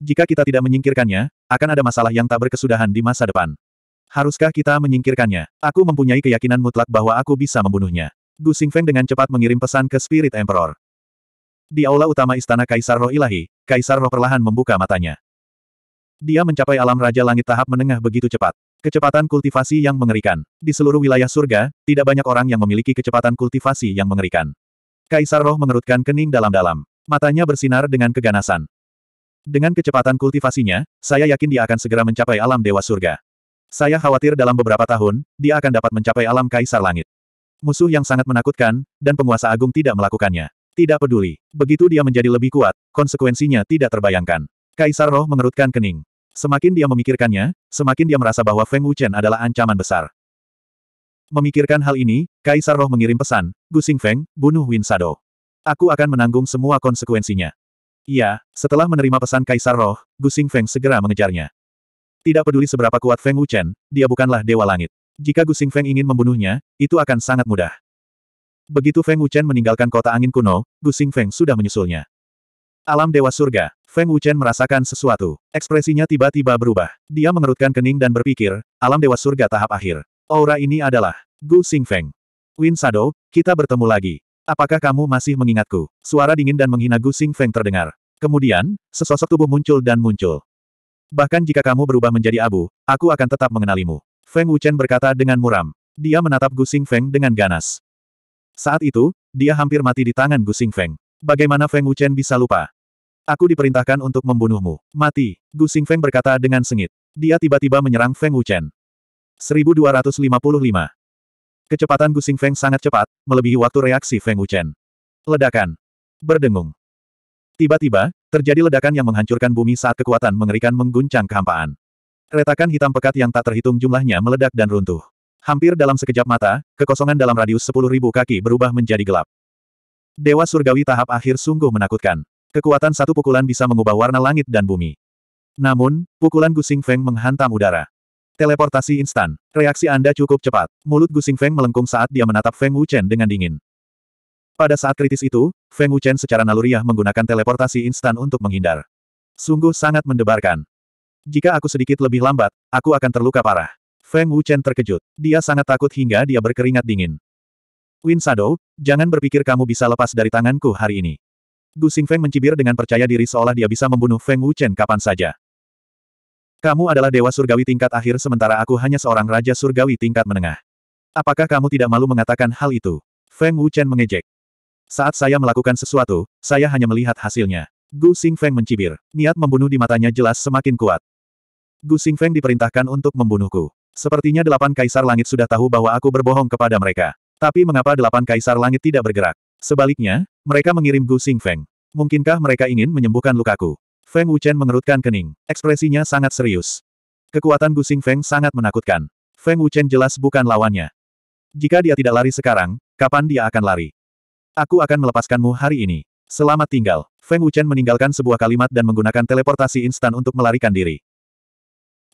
Jika kita tidak menyingkirkannya, akan ada masalah yang tak berkesudahan di masa depan. Haruskah kita menyingkirkannya? Aku mempunyai keyakinan mutlak bahwa aku bisa membunuhnya. Gu Xingfeng dengan cepat mengirim pesan ke Spirit Emperor. Di aula utama Istana Kaisar Roh Ilahi, Kaisar Roh perlahan membuka matanya. Dia mencapai alam Raja Langit tahap menengah begitu cepat. Kecepatan kultivasi yang mengerikan. Di seluruh wilayah surga, tidak banyak orang yang memiliki kecepatan kultivasi yang mengerikan. Kaisar Roh mengerutkan kening dalam-dalam. Matanya bersinar dengan keganasan. Dengan kecepatan kultivasinya, saya yakin dia akan segera mencapai alam Dewa Surga. Saya khawatir dalam beberapa tahun, dia akan dapat mencapai alam Kaisar Langit. Musuh yang sangat menakutkan, dan penguasa agung tidak melakukannya. Tidak peduli. Begitu dia menjadi lebih kuat, konsekuensinya tidak terbayangkan. Kaisar Roh mengerutkan kening. Semakin dia memikirkannya, semakin dia merasa bahwa Feng Wuchen adalah ancaman besar. Memikirkan hal ini, Kaisar Roh mengirim pesan, Gusing Feng, bunuh Win Sado. Aku akan menanggung semua konsekuensinya. Iya, setelah menerima pesan Kaisar Roh, Gusing Feng segera mengejarnya. Tidak peduli seberapa kuat Feng Wuchen, dia bukanlah Dewa Langit. Jika Gusing Feng ingin membunuhnya, itu akan sangat mudah. Begitu Feng Wuchen meninggalkan kota angin kuno, Gusing Feng sudah menyusulnya. Alam Dewa Surga, Feng Wuchen merasakan sesuatu. Ekspresinya tiba-tiba berubah. Dia mengerutkan kening dan berpikir, Alam Dewa Surga tahap akhir. Aura ini adalah Gu Xing Feng. Win Sado, kita bertemu lagi. Apakah kamu masih mengingatku? Suara dingin dan menghina Gu Xing Feng terdengar. Kemudian, sesosok tubuh muncul dan muncul. Bahkan jika kamu berubah menjadi abu, aku akan tetap mengenalimu. Feng Wuchen berkata dengan muram. Dia menatap Gusing Feng dengan ganas. Saat itu, dia hampir mati di tangan Gusing Feng. Bagaimana Feng Wuchen bisa lupa? Aku diperintahkan untuk membunuhmu. Mati, Gusing Feng berkata dengan sengit. Dia tiba-tiba menyerang Feng Wuchen. 1255. Kecepatan Gusing Feng sangat cepat, melebihi waktu reaksi Feng Wuchen. Ledakan. Berdengung. Tiba-tiba, terjadi ledakan yang menghancurkan bumi saat kekuatan mengerikan mengguncang kehampaan. Retakan hitam pekat yang tak terhitung jumlahnya meledak dan runtuh. Hampir dalam sekejap mata, kekosongan dalam radius sepuluh ribu kaki berubah menjadi gelap. Dewa surgawi tahap akhir sungguh menakutkan. Kekuatan satu pukulan bisa mengubah warna langit dan bumi. Namun, pukulan Gusing Feng menghantam udara. Teleportasi instan. Reaksi Anda cukup cepat. Mulut Gusing Feng melengkung saat dia menatap Feng Wuchen dengan dingin. Pada saat kritis itu, Feng Wuchen secara naluriah menggunakan teleportasi instan untuk menghindar. Sungguh sangat mendebarkan. Jika aku sedikit lebih lambat, aku akan terluka parah. Feng Wuchen terkejut. Dia sangat takut hingga dia berkeringat dingin. Win Shadow, jangan berpikir kamu bisa lepas dari tanganku hari ini. Gu Feng mencibir dengan percaya diri seolah dia bisa membunuh Feng Wuchen kapan saja. Kamu adalah dewa surgawi tingkat akhir sementara aku hanya seorang raja surgawi tingkat menengah. Apakah kamu tidak malu mengatakan hal itu? Feng Wuchen mengejek. Saat saya melakukan sesuatu, saya hanya melihat hasilnya. Gu Xingfeng mencibir. Niat membunuh di matanya jelas semakin kuat. Gu Xingfeng diperintahkan untuk membunuhku. Sepertinya delapan kaisar langit sudah tahu bahwa aku berbohong kepada mereka. Tapi mengapa delapan kaisar langit tidak bergerak? Sebaliknya, mereka mengirim Gu Xingfeng. Mungkinkah mereka ingin menyembuhkan lukaku? Feng Wuchen mengerutkan kening. Ekspresinya sangat serius. Kekuatan Gu Xingfeng sangat menakutkan. Feng Wuchen jelas bukan lawannya. Jika dia tidak lari sekarang, kapan dia akan lari? Aku akan melepaskanmu hari ini. Selamat tinggal. Feng Wuchen meninggalkan sebuah kalimat dan menggunakan teleportasi instan untuk melarikan diri.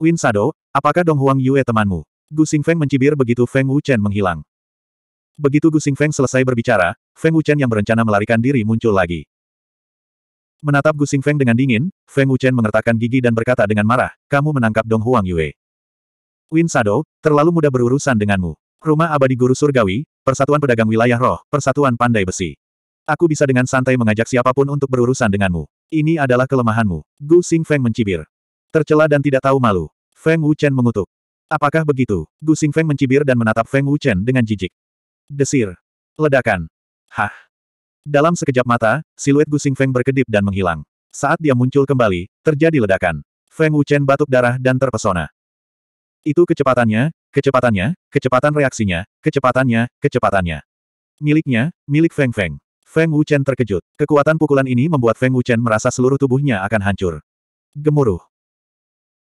Win Shadow, apakah Dong Huang Yue temanmu? Gu Xingfeng mencibir begitu Feng Wuchen menghilang. Begitu Gu Xingfeng selesai berbicara, Feng Wuchen yang berencana melarikan diri muncul lagi. Menatap Gu Xingfeng dengan dingin, Feng Wuchen mengertakkan gigi dan berkata dengan marah, kamu menangkap Dong Huang Yue. Win Shadow, terlalu mudah berurusan denganmu. Rumah abadi guru surgawi, persatuan pedagang wilayah roh, persatuan pandai besi. Aku bisa dengan santai mengajak siapapun untuk berurusan denganmu. Ini adalah kelemahanmu. Gu Xingfeng mencibir. Tercela dan tidak tahu malu. Feng Wuchen mengutuk. Apakah begitu? Gu Xingfeng mencibir dan menatap Feng Wuchen dengan jijik. Desir. Ledakan. Hah. Dalam sekejap mata, siluet Gu Xingfeng berkedip dan menghilang. Saat dia muncul kembali, terjadi ledakan. Feng Wuchen batuk darah dan terpesona. Itu kecepatannya, kecepatannya, kecepatan reaksinya, kecepatannya, kecepatannya. Miliknya, milik Feng Feng. Feng Wuchen terkejut. Kekuatan pukulan ini membuat Feng Wuchen merasa seluruh tubuhnya akan hancur. Gemuruh.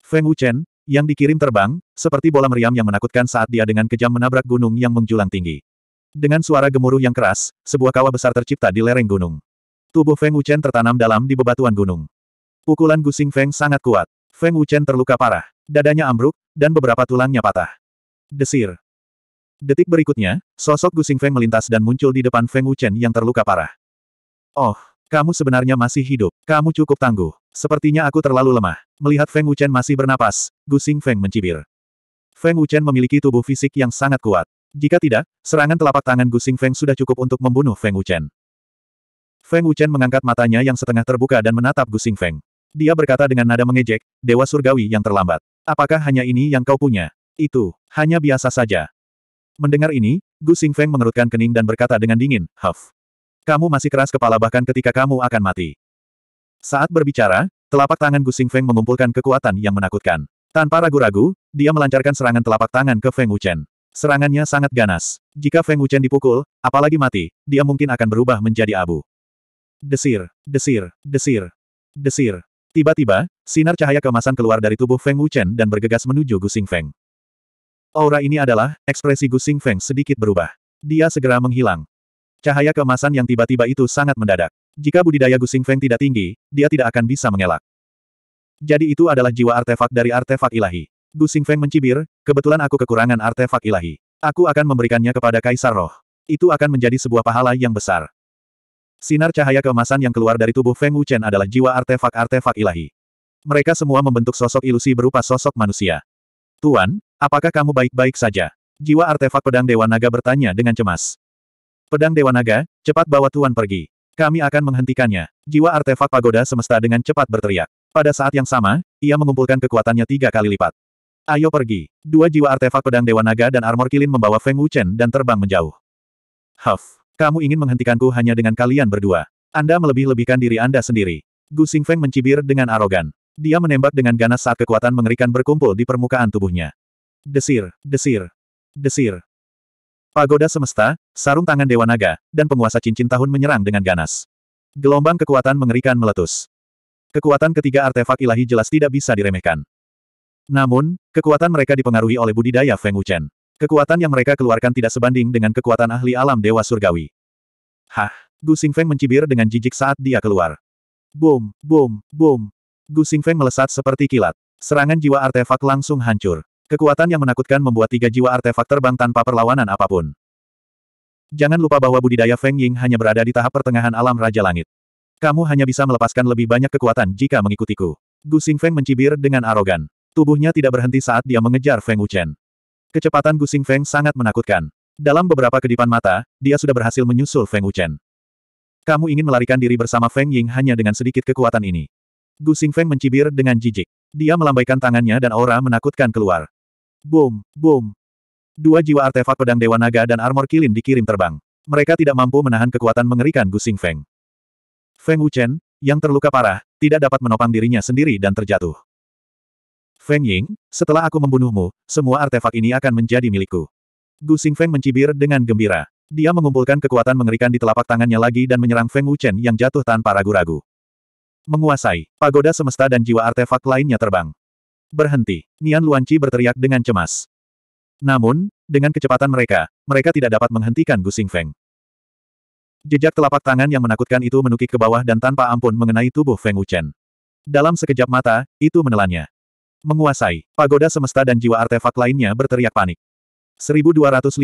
Feng Wuchen, yang dikirim terbang, seperti bola meriam yang menakutkan saat dia dengan kejam menabrak gunung yang menjulang tinggi. Dengan suara gemuruh yang keras, sebuah kawah besar tercipta di lereng gunung. Tubuh Feng Wuchen tertanam dalam di bebatuan gunung. Pukulan Gusing Feng sangat kuat. Feng Wuchen terluka parah. Dadanya ambruk, dan beberapa tulangnya patah. Desir. Detik berikutnya, sosok Gusing Feng melintas dan muncul di depan Feng Wuchen yang terluka parah. Oh, kamu sebenarnya masih hidup. Kamu cukup tangguh. Sepertinya aku terlalu lemah. Melihat Feng Wuchen masih bernapas, Gusing Feng mencibir. Feng Wuchen memiliki tubuh fisik yang sangat kuat. Jika tidak, serangan telapak tangan Gusing Feng sudah cukup untuk membunuh Feng Wuchen. Feng Wuchen mengangkat matanya yang setengah terbuka dan menatap Gusing Feng. Dia berkata dengan nada mengejek, Dewa Surgawi yang terlambat. Apakah hanya ini yang kau punya? Itu, hanya biasa saja. Mendengar ini, Gu Feng mengerutkan kening dan berkata dengan dingin, Huff. Kamu masih keras kepala bahkan ketika kamu akan mati. Saat berbicara, telapak tangan Gu Feng mengumpulkan kekuatan yang menakutkan. Tanpa ragu-ragu, dia melancarkan serangan telapak tangan ke Feng Wuchen. Serangannya sangat ganas. Jika Feng Wuchen dipukul, apalagi mati, dia mungkin akan berubah menjadi abu. Desir, desir, desir, desir. Tiba-tiba, sinar cahaya kemasan keluar dari tubuh Feng Wuchen dan bergegas menuju Gu Feng. Aura ini adalah, ekspresi Gu Feng sedikit berubah. Dia segera menghilang. Cahaya kemasan yang tiba-tiba itu sangat mendadak. Jika budidaya Gusing Feng tidak tinggi, dia tidak akan bisa mengelak. Jadi itu adalah jiwa artefak dari artefak ilahi. Gusing Feng mencibir, kebetulan aku kekurangan artefak ilahi. Aku akan memberikannya kepada Kaisar Roh. Itu akan menjadi sebuah pahala yang besar. Sinar cahaya kemasan yang keluar dari tubuh Feng Wuchen adalah jiwa artefak-artefak ilahi. Mereka semua membentuk sosok ilusi berupa sosok manusia. Tuan, apakah kamu baik-baik saja? Jiwa artefak pedang Dewa Naga bertanya dengan cemas. Pedang Dewa Naga, cepat bawa Tuan pergi. Kami akan menghentikannya. Jiwa artefak pagoda semesta dengan cepat berteriak. Pada saat yang sama, ia mengumpulkan kekuatannya tiga kali lipat. Ayo pergi. Dua jiwa artefak pedang Dewa Naga dan armor kilin membawa Feng Wuchen dan terbang menjauh. Huff. Kamu ingin menghentikanku hanya dengan kalian berdua. Anda melebih-lebihkan diri Anda sendiri. Gu Feng mencibir dengan arogan. Dia menembak dengan ganas saat kekuatan mengerikan berkumpul di permukaan tubuhnya. Desir, desir, desir. Pagoda semesta, sarung tangan Dewa Naga, dan penguasa cincin tahun menyerang dengan ganas. Gelombang kekuatan mengerikan meletus. Kekuatan ketiga artefak ilahi jelas tidak bisa diremehkan. Namun, kekuatan mereka dipengaruhi oleh budidaya Feng Wuchen. Kekuatan yang mereka keluarkan tidak sebanding dengan kekuatan ahli alam Dewa Surgawi. Hah! Gu Feng mencibir dengan jijik saat dia keluar. Boom, boom, boom. Gu Feng melesat seperti kilat. Serangan jiwa artefak langsung hancur. Kekuatan yang menakutkan membuat tiga jiwa artefak terbang tanpa perlawanan apapun. Jangan lupa bahwa budidaya Feng Ying hanya berada di tahap pertengahan alam Raja Langit. Kamu hanya bisa melepaskan lebih banyak kekuatan jika mengikutiku. Gu Xing Feng mencibir dengan arogan. Tubuhnya tidak berhenti saat dia mengejar Feng Wuchen. Kecepatan Gu Xing Feng sangat menakutkan. Dalam beberapa kedipan mata, dia sudah berhasil menyusul Feng Wuchen. Kamu ingin melarikan diri bersama Feng Ying hanya dengan sedikit kekuatan ini. Gu Xing Feng mencibir dengan jijik. Dia melambaikan tangannya dan aura menakutkan keluar. Boom, boom. Dua jiwa artefak pedang Dewa Naga dan armor kilin dikirim terbang. Mereka tidak mampu menahan kekuatan mengerikan Gusing Feng. Feng Wuchen, yang terluka parah, tidak dapat menopang dirinya sendiri dan terjatuh. Feng Ying, setelah aku membunuhmu, semua artefak ini akan menjadi milikku. Gu Feng mencibir dengan gembira. Dia mengumpulkan kekuatan mengerikan di telapak tangannya lagi dan menyerang Feng Wuchen yang jatuh tanpa ragu-ragu. Menguasai, pagoda semesta dan jiwa artefak lainnya terbang. Berhenti. Nian Luanci berteriak dengan cemas. Namun, dengan kecepatan mereka, mereka tidak dapat menghentikan Gusing Feng. Jejak telapak tangan yang menakutkan itu menukik ke bawah dan tanpa ampun mengenai tubuh Feng Wuchen. Dalam sekejap mata, itu menelannya. Menguasai, pagoda semesta dan jiwa artefak lainnya berteriak panik. 1256.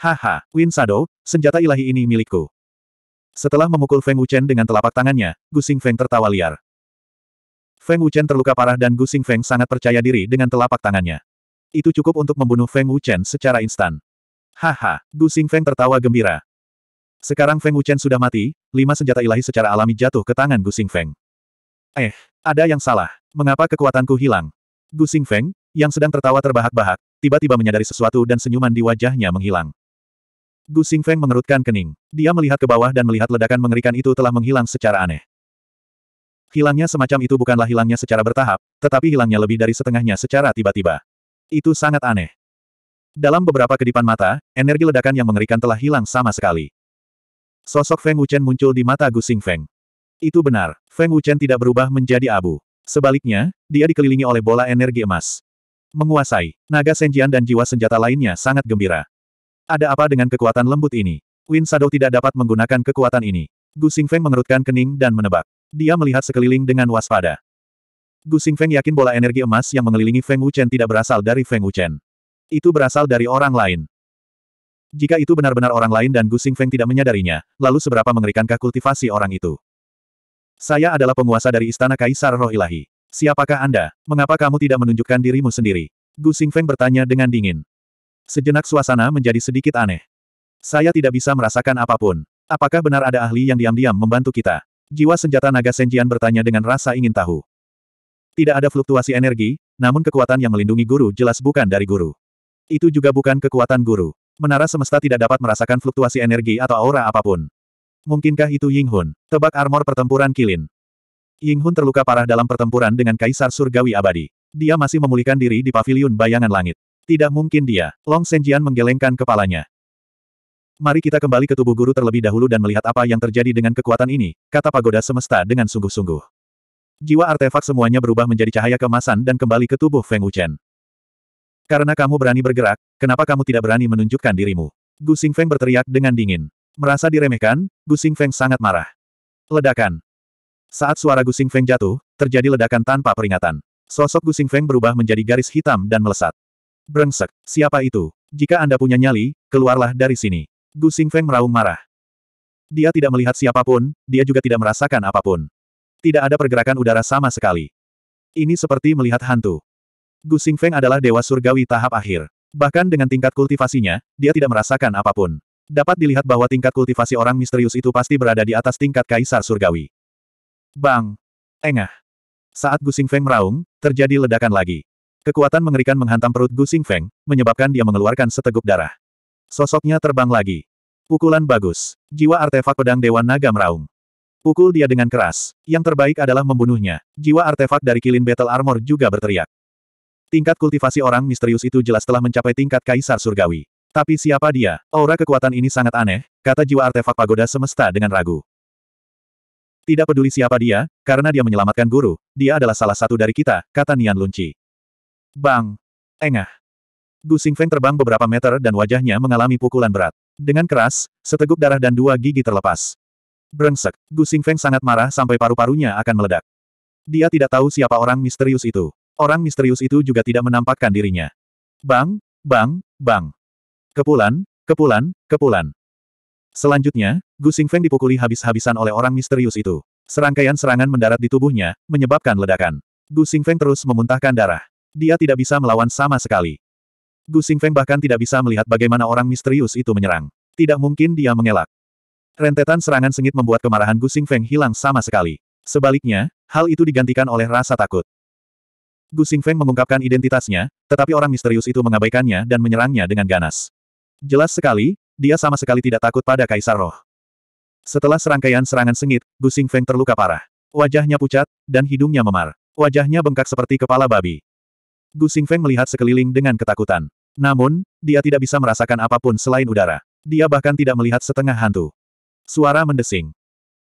Haha, Win Sado, senjata ilahi ini milikku. Setelah memukul Feng Wuchen dengan telapak tangannya, Gusing Feng tertawa liar. Feng Wuchen terluka parah dan Gu Feng sangat percaya diri dengan telapak tangannya. Itu cukup untuk membunuh Feng Wuchen secara instan. Haha, Gu Feng tertawa gembira. Sekarang Feng Wuchen sudah mati, lima senjata ilahi secara alami jatuh ke tangan Gu Feng. Eh, ada yang salah. Mengapa kekuatanku hilang? Gu Feng, yang sedang tertawa terbahak-bahak, tiba-tiba menyadari sesuatu dan senyuman di wajahnya menghilang. Gu Feng mengerutkan kening. Dia melihat ke bawah dan melihat ledakan mengerikan itu telah menghilang secara aneh. Hilangnya semacam itu bukanlah hilangnya secara bertahap, tetapi hilangnya lebih dari setengahnya secara tiba-tiba. Itu sangat aneh. Dalam beberapa kedipan mata, energi ledakan yang mengerikan telah hilang sama sekali. Sosok Feng Wuchen muncul di mata Gu Feng. Itu benar, Feng Wuchen tidak berubah menjadi abu. Sebaliknya, dia dikelilingi oleh bola energi emas. Menguasai, naga Senjian dan jiwa senjata lainnya sangat gembira. Ada apa dengan kekuatan lembut ini? Win Shadow tidak dapat menggunakan kekuatan ini. Gu Xingfeng mengerutkan kening dan menebak. Dia melihat sekeliling dengan waspada. Gu Xingfeng yakin bola energi emas yang mengelilingi Feng Wuchen tidak berasal dari Feng Wuchen. Itu berasal dari orang lain. Jika itu benar-benar orang lain dan Gu Xingfeng tidak menyadarinya, lalu seberapa mengerikankah kultivasi orang itu? Saya adalah penguasa dari Istana Kaisar Roh Ilahi. Siapakah Anda? Mengapa kamu tidak menunjukkan dirimu sendiri? Gu Xingfeng bertanya dengan dingin. Sejenak suasana menjadi sedikit aneh. Saya tidak bisa merasakan apapun. Apakah benar ada ahli yang diam-diam membantu kita? Jiwa senjata naga Senjian bertanya dengan rasa ingin tahu. Tidak ada fluktuasi energi, namun kekuatan yang melindungi guru jelas bukan dari guru. Itu juga bukan kekuatan guru. Menara semesta tidak dapat merasakan fluktuasi energi atau aura apapun. Mungkinkah itu Ying Hun? Tebak armor pertempuran Kilin. Ying Hun terluka parah dalam pertempuran dengan Kaisar Surgawi Abadi. Dia masih memulihkan diri di paviliun bayangan langit. Tidak mungkin dia. Long Senjian menggelengkan kepalanya. Mari kita kembali ke tubuh guru terlebih dahulu dan melihat apa yang terjadi dengan kekuatan ini, kata pagoda semesta dengan sungguh-sungguh. Jiwa artefak semuanya berubah menjadi cahaya kemasan dan kembali ke tubuh Feng Wuchen. Karena kamu berani bergerak, kenapa kamu tidak berani menunjukkan dirimu? Gu Feng berteriak dengan dingin. Merasa diremehkan, Gu Feng sangat marah. Ledakan. Saat suara Gu Feng jatuh, terjadi ledakan tanpa peringatan. Sosok Gu Feng berubah menjadi garis hitam dan melesat. Brengsek, siapa itu? Jika Anda punya nyali, keluarlah dari sini. Gu Feng meraung marah. Dia tidak melihat siapapun, dia juga tidak merasakan apapun. Tidak ada pergerakan udara sama sekali. Ini seperti melihat hantu. Gu Feng adalah dewa surgawi tahap akhir. Bahkan dengan tingkat kultivasinya, dia tidak merasakan apapun. Dapat dilihat bahwa tingkat kultivasi orang misterius itu pasti berada di atas tingkat kaisar surgawi. Bang! Engah! Saat Gu Feng meraung, terjadi ledakan lagi. Kekuatan mengerikan menghantam perut Gu Feng, menyebabkan dia mengeluarkan seteguk darah. Sosoknya terbang lagi. Pukulan bagus. Jiwa artefak pedang Dewa Naga meraung. Pukul dia dengan keras. Yang terbaik adalah membunuhnya. Jiwa artefak dari kilin Battle Armor juga berteriak. Tingkat kultivasi orang misterius itu jelas telah mencapai tingkat kaisar surgawi. Tapi siapa dia? Aura kekuatan ini sangat aneh, kata jiwa artefak pagoda semesta dengan ragu. Tidak peduli siapa dia, karena dia menyelamatkan guru, dia adalah salah satu dari kita, kata Nian Lunci. Bang! Engah! Gu Xingfeng terbang beberapa meter dan wajahnya mengalami pukulan berat. Dengan keras, seteguk darah dan dua gigi terlepas. Brengsek, Gu Xingfeng sangat marah sampai paru-parunya akan meledak. Dia tidak tahu siapa orang misterius itu. Orang misterius itu juga tidak menampakkan dirinya. Bang, bang, bang. Kepulan, kepulan, kepulan. Selanjutnya, Gu Xingfeng dipukuli habis-habisan oleh orang misterius itu. Serangkaian serangan mendarat di tubuhnya, menyebabkan ledakan. Gu Xingfeng terus memuntahkan darah. Dia tidak bisa melawan sama sekali. Gu Feng bahkan tidak bisa melihat bagaimana orang misterius itu menyerang. Tidak mungkin dia mengelak. Rentetan serangan sengit membuat kemarahan Gu Feng hilang sama sekali. Sebaliknya, hal itu digantikan oleh rasa takut. Gu Feng mengungkapkan identitasnya, tetapi orang misterius itu mengabaikannya dan menyerangnya dengan ganas. Jelas sekali, dia sama sekali tidak takut pada Kaisar Roh. Setelah serangkaian serangan sengit, Gu Feng terluka parah. Wajahnya pucat, dan hidungnya memar. Wajahnya bengkak seperti kepala babi. Gu Xingfeng melihat sekeliling dengan ketakutan. Namun, dia tidak bisa merasakan apapun selain udara. Dia bahkan tidak melihat setengah hantu. Suara mendesing.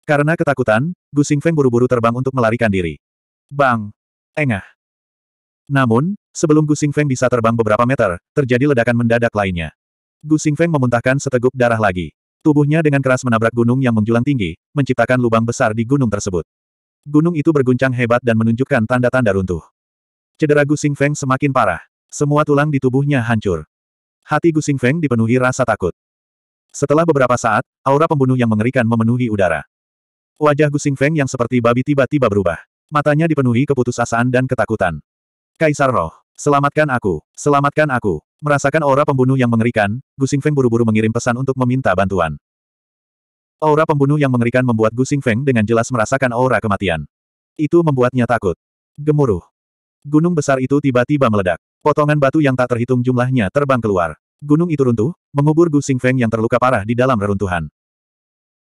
Karena ketakutan, Gu Xingfeng buru-buru terbang untuk melarikan diri. Bang! Engah! Namun, sebelum Gu Xingfeng bisa terbang beberapa meter, terjadi ledakan mendadak lainnya. Gu Xingfeng memuntahkan seteguk darah lagi. Tubuhnya dengan keras menabrak gunung yang menjulang tinggi, menciptakan lubang besar di gunung tersebut. Gunung itu berguncang hebat dan menunjukkan tanda-tanda runtuh. Cedera Gusing Feng semakin parah. Semua tulang di tubuhnya hancur. Hati Gusing Feng dipenuhi rasa takut. Setelah beberapa saat, aura pembunuh yang mengerikan memenuhi udara. Wajah Gusing Feng yang seperti babi tiba-tiba berubah. Matanya dipenuhi keputusasaan dan ketakutan. Kaisar Roh, selamatkan aku, selamatkan aku. Merasakan aura pembunuh yang mengerikan, Gusing Feng buru-buru mengirim pesan untuk meminta bantuan. Aura pembunuh yang mengerikan membuat Gusing Feng dengan jelas merasakan aura kematian. Itu membuatnya takut. Gemuruh. Gunung besar itu tiba-tiba meledak. Potongan batu yang tak terhitung jumlahnya terbang keluar. Gunung itu runtuh, mengubur Gu Feng yang terluka parah di dalam reruntuhan.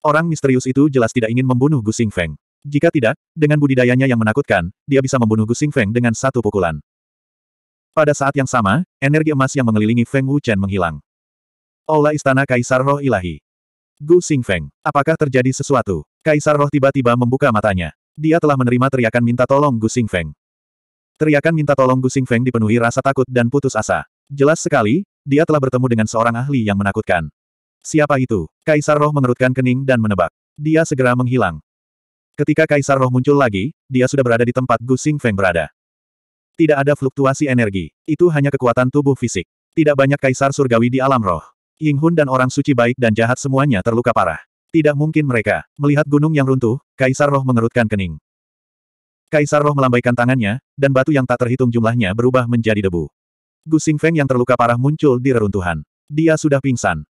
Orang misterius itu jelas tidak ingin membunuh Gu Feng. Jika tidak, dengan budidayanya yang menakutkan, dia bisa membunuh Gu Feng dengan satu pukulan. Pada saat yang sama, energi emas yang mengelilingi Feng Wuchen menghilang. Aula Istana Kaisar Roh Ilahi. Gu Feng, apakah terjadi sesuatu? Kaisar Roh tiba-tiba membuka matanya. Dia telah menerima teriakan minta tolong Gu Feng. Teriakan minta tolong Gusing Feng dipenuhi rasa takut dan putus asa. Jelas sekali, dia telah bertemu dengan seorang ahli yang menakutkan. Siapa itu? Kaisar Roh mengerutkan kening dan menebak. Dia segera menghilang. Ketika Kaisar Roh muncul lagi, dia sudah berada di tempat Gusing Feng berada. Tidak ada fluktuasi energi. Itu hanya kekuatan tubuh fisik. Tidak banyak Kaisar Surgawi di alam roh. Ying Hun dan orang suci baik dan jahat semuanya terluka parah. Tidak mungkin mereka melihat gunung yang runtuh, Kaisar Roh mengerutkan kening. Kaisar Roh melambaikan tangannya, dan batu yang tak terhitung jumlahnya berubah menjadi debu. Gu Feng yang terluka parah muncul di reruntuhan. Dia sudah pingsan.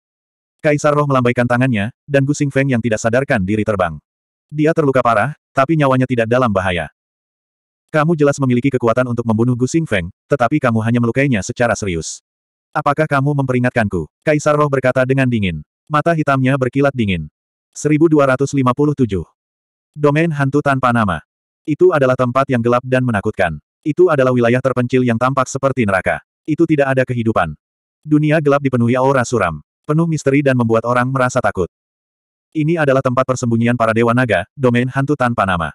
Kaisar Roh melambaikan tangannya, dan Gu Feng yang tidak sadarkan diri terbang. Dia terluka parah, tapi nyawanya tidak dalam bahaya. Kamu jelas memiliki kekuatan untuk membunuh Gu Feng, tetapi kamu hanya melukainya secara serius. Apakah kamu memperingatkanku? Kaisar Roh berkata dengan dingin. Mata hitamnya berkilat dingin. 1257. Domain Hantu Tanpa Nama. Itu adalah tempat yang gelap dan menakutkan. Itu adalah wilayah terpencil yang tampak seperti neraka. Itu tidak ada kehidupan. Dunia gelap dipenuhi aura suram, penuh misteri dan membuat orang merasa takut. Ini adalah tempat persembunyian para dewa naga, domain hantu tanpa nama.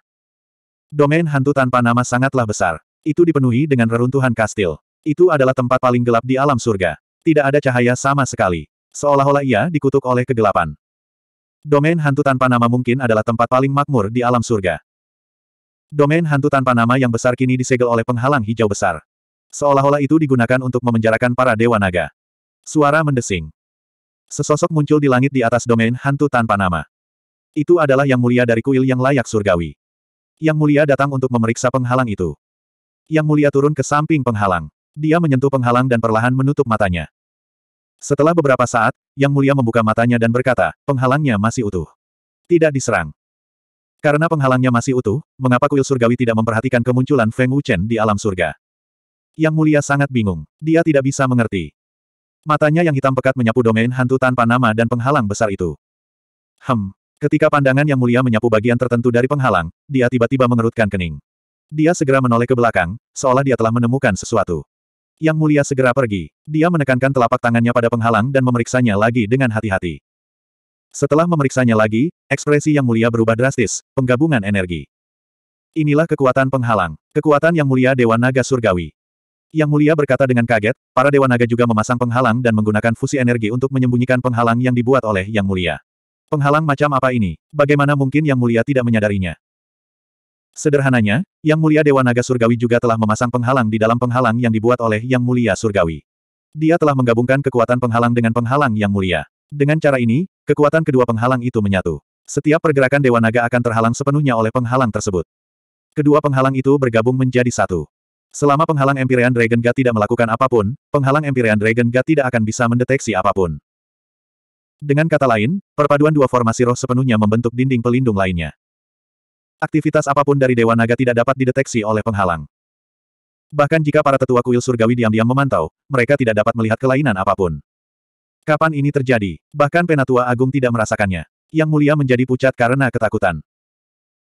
Domain hantu tanpa nama sangatlah besar. Itu dipenuhi dengan reruntuhan kastil. Itu adalah tempat paling gelap di alam surga. Tidak ada cahaya sama sekali. Seolah-olah ia dikutuk oleh kegelapan. Domain hantu tanpa nama mungkin adalah tempat paling makmur di alam surga. Domain hantu tanpa nama yang besar kini disegel oleh penghalang hijau besar. Seolah-olah itu digunakan untuk memenjarakan para dewa naga. Suara mendesing. Sesosok muncul di langit di atas domain hantu tanpa nama. Itu adalah yang mulia dari kuil yang layak surgawi. Yang mulia datang untuk memeriksa penghalang itu. Yang mulia turun ke samping penghalang. Dia menyentuh penghalang dan perlahan menutup matanya. Setelah beberapa saat, Yang mulia membuka matanya dan berkata, penghalangnya masih utuh. Tidak diserang. Karena penghalangnya masih utuh, mengapa kuil surgawi tidak memperhatikan kemunculan Feng Wuchen di alam surga? Yang mulia sangat bingung. Dia tidak bisa mengerti. Matanya yang hitam pekat menyapu domain hantu tanpa nama dan penghalang besar itu. Hem. Ketika pandangan yang mulia menyapu bagian tertentu dari penghalang, dia tiba-tiba mengerutkan kening. Dia segera menoleh ke belakang, seolah dia telah menemukan sesuatu. Yang mulia segera pergi. Dia menekankan telapak tangannya pada penghalang dan memeriksanya lagi dengan hati-hati. Setelah memeriksanya lagi, ekspresi yang mulia berubah drastis, penggabungan energi. Inilah kekuatan penghalang, kekuatan yang mulia Dewa Naga Surgawi. Yang mulia berkata dengan kaget, para Dewa Naga juga memasang penghalang dan menggunakan fusi energi untuk menyembunyikan penghalang yang dibuat oleh Yang Mulia. Penghalang macam apa ini? Bagaimana mungkin Yang Mulia tidak menyadarinya? Sederhananya, Yang Mulia Dewa Naga Surgawi juga telah memasang penghalang di dalam penghalang yang dibuat oleh Yang Mulia Surgawi. Dia telah menggabungkan kekuatan penghalang dengan penghalang Yang Mulia. Dengan cara ini, Kekuatan kedua penghalang itu menyatu. Setiap pergerakan Dewa Naga akan terhalang sepenuhnya oleh penghalang tersebut. Kedua penghalang itu bergabung menjadi satu. Selama penghalang Empyrean Dragon God tidak melakukan apapun, penghalang Empyrean Dragon God tidak akan bisa mendeteksi apapun. Dengan kata lain, perpaduan dua formasi roh sepenuhnya membentuk dinding pelindung lainnya. Aktivitas apapun dari Dewa Naga tidak dapat dideteksi oleh penghalang. Bahkan jika para tetua kuil surgawi diam-diam memantau, mereka tidak dapat melihat kelainan apapun. Kapan ini terjadi? Bahkan Penatua Agung tidak merasakannya. Yang mulia menjadi pucat karena ketakutan.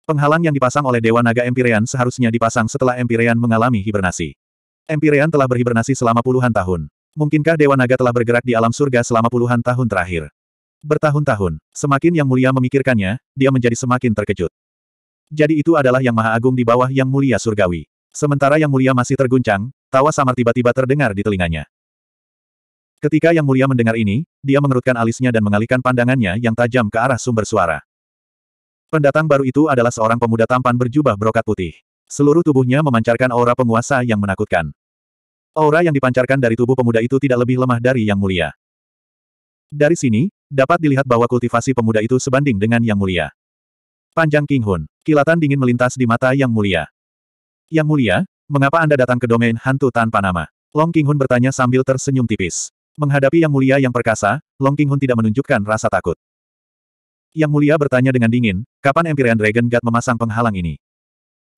Penghalang yang dipasang oleh Dewa Naga Empyrean seharusnya dipasang setelah Empyrean mengalami hibernasi. Empyrean telah berhibernasi selama puluhan tahun. Mungkinkah Dewa Naga telah bergerak di alam surga selama puluhan tahun terakhir? Bertahun-tahun, semakin Yang Mulia memikirkannya, dia menjadi semakin terkejut. Jadi itu adalah Yang Maha Agung di bawah Yang Mulia Surgawi. Sementara Yang Mulia masih terguncang, tawa samar tiba-tiba terdengar di telinganya. Ketika Yang Mulia mendengar ini, dia mengerutkan alisnya dan mengalihkan pandangannya yang tajam ke arah sumber suara. Pendatang baru itu adalah seorang pemuda tampan berjubah brokat putih. Seluruh tubuhnya memancarkan aura penguasa yang menakutkan. Aura yang dipancarkan dari tubuh pemuda itu tidak lebih lemah dari Yang Mulia. Dari sini, dapat dilihat bahwa kultivasi pemuda itu sebanding dengan Yang Mulia. Panjang King Hun, kilatan dingin melintas di mata Yang Mulia. Yang Mulia, mengapa Anda datang ke domain hantu tanpa nama? Long King Hun bertanya sambil tersenyum tipis. Menghadapi Yang Mulia yang perkasa, Long King Qinghun tidak menunjukkan rasa takut. Yang Mulia bertanya dengan dingin, kapan Empyrean Dragon God memasang penghalang ini?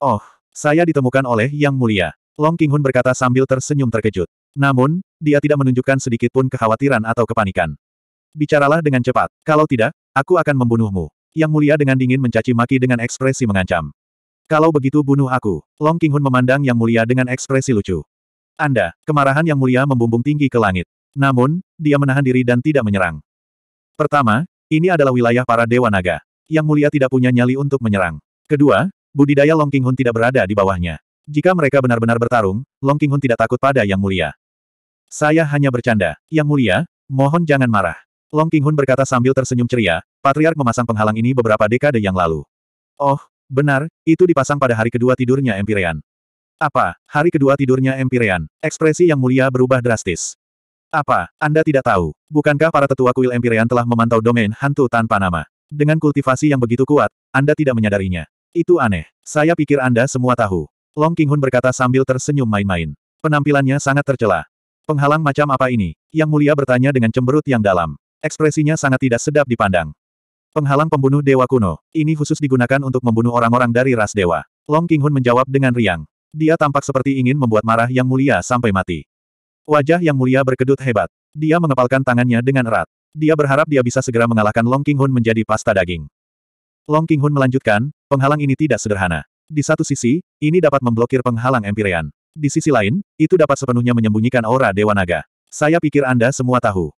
Oh, saya ditemukan oleh Yang Mulia. Long King Qinghun berkata sambil tersenyum terkejut. Namun, dia tidak menunjukkan sedikit pun kekhawatiran atau kepanikan. Bicaralah dengan cepat, kalau tidak, aku akan membunuhmu. Yang Mulia dengan dingin mencaci maki dengan ekspresi mengancam. Kalau begitu bunuh aku. Long King Qinghun memandang Yang Mulia dengan ekspresi lucu. Anda, kemarahan Yang Mulia membumbung tinggi ke langit. Namun, dia menahan diri dan tidak menyerang. Pertama, ini adalah wilayah para Dewa Naga. Yang mulia tidak punya nyali untuk menyerang. Kedua, budidaya Long King Hun tidak berada di bawahnya. Jika mereka benar-benar bertarung, Long King Hun tidak takut pada Yang Mulia. Saya hanya bercanda. Yang Mulia, mohon jangan marah. Long King Hun berkata sambil tersenyum ceria, Patriark memasang penghalang ini beberapa dekade yang lalu. Oh, benar, itu dipasang pada hari kedua tidurnya Empyrean. Apa, hari kedua tidurnya Empyrean? Ekspresi Yang Mulia berubah drastis. Apa, Anda tidak tahu? Bukankah para tetua kuil Empyrean telah memantau domain hantu tanpa nama? Dengan kultivasi yang begitu kuat, Anda tidak menyadarinya. Itu aneh. Saya pikir Anda semua tahu. Long King Hun berkata sambil tersenyum main-main. Penampilannya sangat tercela. Penghalang macam apa ini? Yang mulia bertanya dengan cemberut yang dalam. Ekspresinya sangat tidak sedap dipandang. Penghalang pembunuh dewa kuno. Ini khusus digunakan untuk membunuh orang-orang dari ras dewa. Long King Hun menjawab dengan riang. Dia tampak seperti ingin membuat marah yang mulia sampai mati. Wajah yang mulia berkedut hebat. Dia mengepalkan tangannya dengan erat. Dia berharap dia bisa segera mengalahkan Long King Hun menjadi pasta daging. Long King Hun melanjutkan, penghalang ini tidak sederhana. Di satu sisi, ini dapat memblokir penghalang Empyrean. Di sisi lain, itu dapat sepenuhnya menyembunyikan aura Dewa Naga. Saya pikir Anda semua tahu.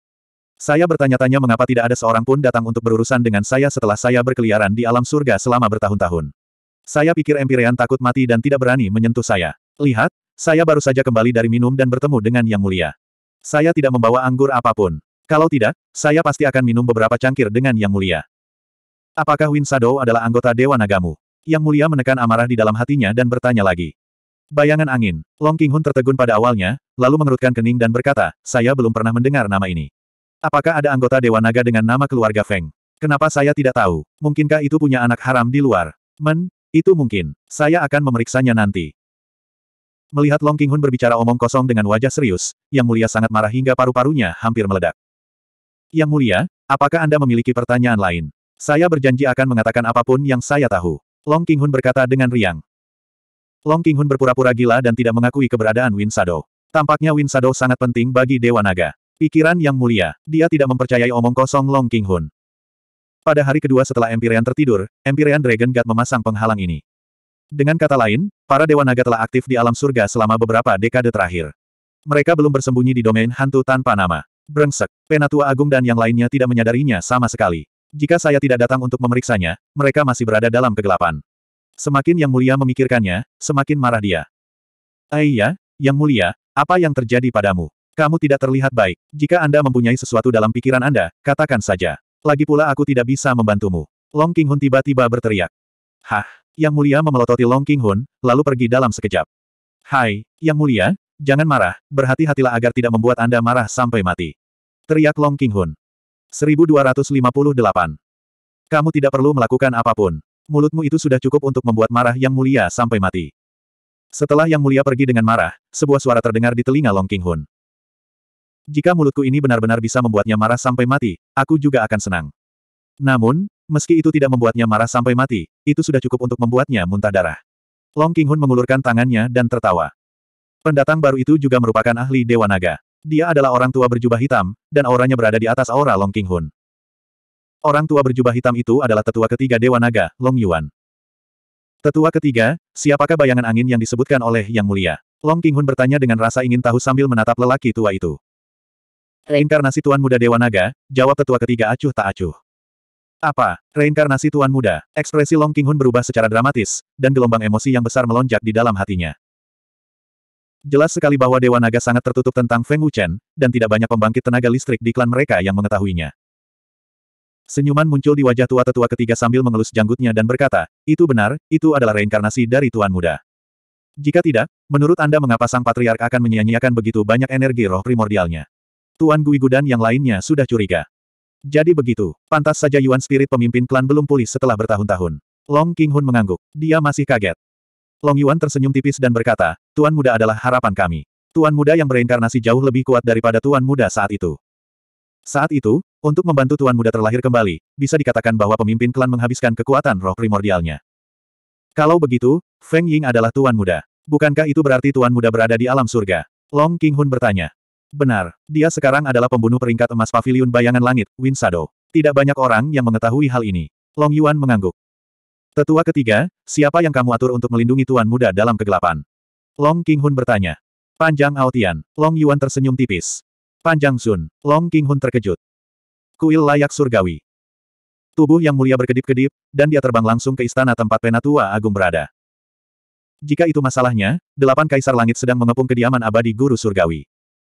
Saya bertanya-tanya mengapa tidak ada seorang pun datang untuk berurusan dengan saya setelah saya berkeliaran di alam surga selama bertahun-tahun. Saya pikir Empyrean takut mati dan tidak berani menyentuh saya. Lihat, saya baru saja kembali dari minum dan bertemu dengan Yang Mulia. Saya tidak membawa anggur apapun. Kalau tidak, saya pasti akan minum beberapa cangkir dengan Yang Mulia. Apakah Win Shadow adalah anggota Dewa Nagamu? Yang Mulia menekan amarah di dalam hatinya dan bertanya lagi. Bayangan angin, Long King Hun tertegun pada awalnya, lalu mengerutkan kening dan berkata, saya belum pernah mendengar nama ini. Apakah ada anggota Dewa Naga dengan nama keluarga Feng? Kenapa saya tidak tahu? Mungkinkah itu punya anak haram di luar? Men, itu mungkin. Saya akan memeriksanya nanti. Melihat Long Qinghun berbicara omong kosong dengan wajah serius, Yang Mulia sangat marah hingga paru-parunya hampir meledak. Yang Mulia, apakah Anda memiliki pertanyaan lain? Saya berjanji akan mengatakan apapun yang saya tahu. Long Qinghun berkata dengan riang. Long Qinghun berpura-pura gila dan tidak mengakui keberadaan Win Shadow. Tampaknya Win Shadow sangat penting bagi Dewa Naga. Pikiran Yang Mulia, dia tidak mempercayai omong kosong Long Qinghun. Pada hari kedua setelah Empyrean tertidur, Empyrean Dragon God memasang penghalang ini. Dengan kata lain, para Dewa Naga telah aktif di alam surga selama beberapa dekade terakhir. Mereka belum bersembunyi di domain hantu tanpa nama. Brengsek, Penatua Agung dan yang lainnya tidak menyadarinya sama sekali. Jika saya tidak datang untuk memeriksanya, mereka masih berada dalam kegelapan. Semakin Yang Mulia memikirkannya, semakin marah dia. Aiya, eh Yang Mulia, apa yang terjadi padamu? Kamu tidak terlihat baik. Jika Anda mempunyai sesuatu dalam pikiran Anda, katakan saja. Lagi pula aku tidak bisa membantumu. Long King Hun tiba-tiba berteriak. Hah, yang Mulia memelototi Long King Hun, lalu pergi dalam sekejap. Hai, Yang Mulia, jangan marah, berhati-hatilah agar tidak membuat Anda marah sampai mati. Teriak Long King Hun. 1258. Kamu tidak perlu melakukan apapun. Mulutmu itu sudah cukup untuk membuat marah Yang Mulia sampai mati. Setelah Yang Mulia pergi dengan marah, sebuah suara terdengar di telinga Long King Hun. Jika mulutku ini benar-benar bisa membuatnya marah sampai mati, aku juga akan senang. Namun, Meski itu tidak membuatnya marah sampai mati, itu sudah cukup untuk membuatnya muntah darah. Long King Hun mengulurkan tangannya dan tertawa. Pendatang baru itu juga merupakan ahli Dewa Naga. Dia adalah orang tua berjubah hitam, dan auranya berada di atas aura Long King Hun. Orang tua berjubah hitam itu adalah tetua ketiga Dewa Naga, Long Yuan. Tetua ketiga, siapakah bayangan angin yang disebutkan oleh Yang Mulia? Long King Hun bertanya dengan rasa ingin tahu sambil menatap lelaki tua itu. Reinkarnasi Tuan Muda Dewa Naga, jawab tetua ketiga acuh tak acuh. Apa? Reinkarnasi Tuan Muda. Ekspresi Long Hun berubah secara dramatis, dan gelombang emosi yang besar melonjak di dalam hatinya. Jelas sekali bahwa Dewa Naga sangat tertutup tentang Feng Wuchen, dan tidak banyak pembangkit tenaga listrik di klan mereka yang mengetahuinya. Senyuman muncul di wajah tua tetua ketiga sambil mengelus janggutnya dan berkata, itu benar, itu adalah reinkarnasi dari Tuan Muda. Jika tidak, menurut Anda mengapa Sang Patriark akan menyia-nyiakan begitu banyak energi roh primordialnya? Tuan Gui Gudan yang lainnya sudah curiga. Jadi begitu, pantas saja Yuan Spirit pemimpin klan belum pulih setelah bertahun-tahun. Long King Hun mengangguk. Dia masih kaget. Long Yuan tersenyum tipis dan berkata, Tuan Muda adalah harapan kami. Tuan Muda yang bereinkarnasi jauh lebih kuat daripada Tuan Muda saat itu. Saat itu, untuk membantu Tuan Muda terlahir kembali, bisa dikatakan bahwa pemimpin klan menghabiskan kekuatan roh primordialnya. Kalau begitu, Feng Ying adalah Tuan Muda. Bukankah itu berarti Tuan Muda berada di alam surga? Long King Hun bertanya. Benar, dia sekarang adalah pembunuh peringkat emas pavilion bayangan langit, Win Sado. Tidak banyak orang yang mengetahui hal ini. Long Yuan mengangguk. Tetua ketiga, siapa yang kamu atur untuk melindungi tuan muda dalam kegelapan? Long King Hun bertanya. Panjang Aotian, Long Yuan tersenyum tipis. Panjang Sun, Long King Hun terkejut. Kuil layak surgawi. Tubuh yang mulia berkedip-kedip, dan dia terbang langsung ke istana tempat Penatua Agung berada. Jika itu masalahnya, delapan kaisar langit sedang mengepung kediaman abadi guru surgawi.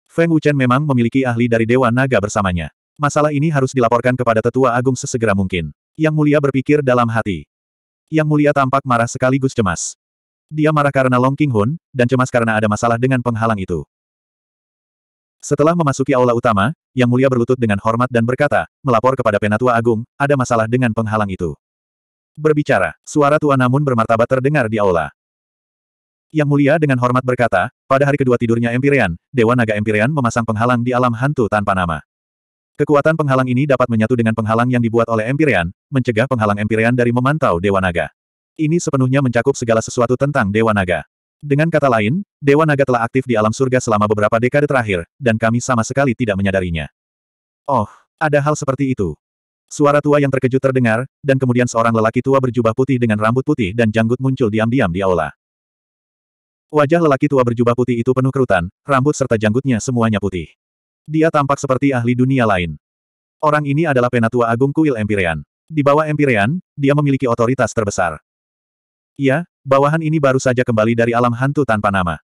Feng Wuchen memang memiliki ahli dari Dewa Naga bersamanya. Masalah ini harus dilaporkan kepada Tetua Agung sesegera mungkin. Yang Mulia berpikir dalam hati. Yang Mulia tampak marah sekaligus cemas. Dia marah karena Long King Hun, dan cemas karena ada masalah dengan penghalang itu. Setelah memasuki aula utama, Yang Mulia berlutut dengan hormat dan berkata, melapor kepada Penatua Agung, ada masalah dengan penghalang itu. Berbicara, suara Tua namun bermartabat terdengar di aula. Yang mulia dengan hormat berkata, pada hari kedua tidurnya Empyrean, Dewa Naga Empyrean memasang penghalang di alam hantu tanpa nama. Kekuatan penghalang ini dapat menyatu dengan penghalang yang dibuat oleh Empyrean, mencegah penghalang Empyrean dari memantau Dewa Naga. Ini sepenuhnya mencakup segala sesuatu tentang Dewa Naga. Dengan kata lain, Dewa Naga telah aktif di alam surga selama beberapa dekade terakhir, dan kami sama sekali tidak menyadarinya. Oh, ada hal seperti itu. Suara tua yang terkejut terdengar, dan kemudian seorang lelaki tua berjubah putih dengan rambut putih dan janggut muncul diam-diam di aula. Wajah lelaki tua berjubah putih itu penuh kerutan, rambut serta janggutnya semuanya putih. Dia tampak seperti ahli dunia lain. Orang ini adalah penatua agung kuil Empyrean. Di bawah Empyrean, dia memiliki otoritas terbesar. Iya, bawahan ini baru saja kembali dari alam hantu tanpa nama.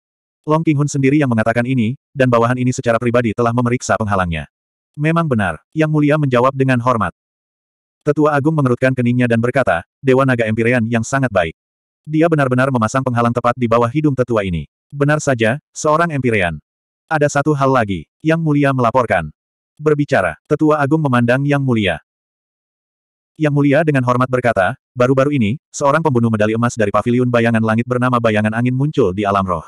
Long Qinghun sendiri yang mengatakan ini, dan bawahan ini secara pribadi telah memeriksa penghalangnya. Memang benar, Yang Mulia menjawab dengan hormat. Tetua Agung mengerutkan keningnya dan berkata, Dewa Naga Empyrean yang sangat baik. Dia benar-benar memasang penghalang tepat di bawah hidung tetua ini. Benar saja, seorang Empirean. Ada satu hal lagi, Yang Mulia melaporkan. Berbicara, Tetua Agung memandang Yang Mulia. Yang Mulia dengan hormat berkata, baru-baru ini, seorang pembunuh medali emas dari paviliun bayangan langit bernama Bayangan Angin muncul di alam roh.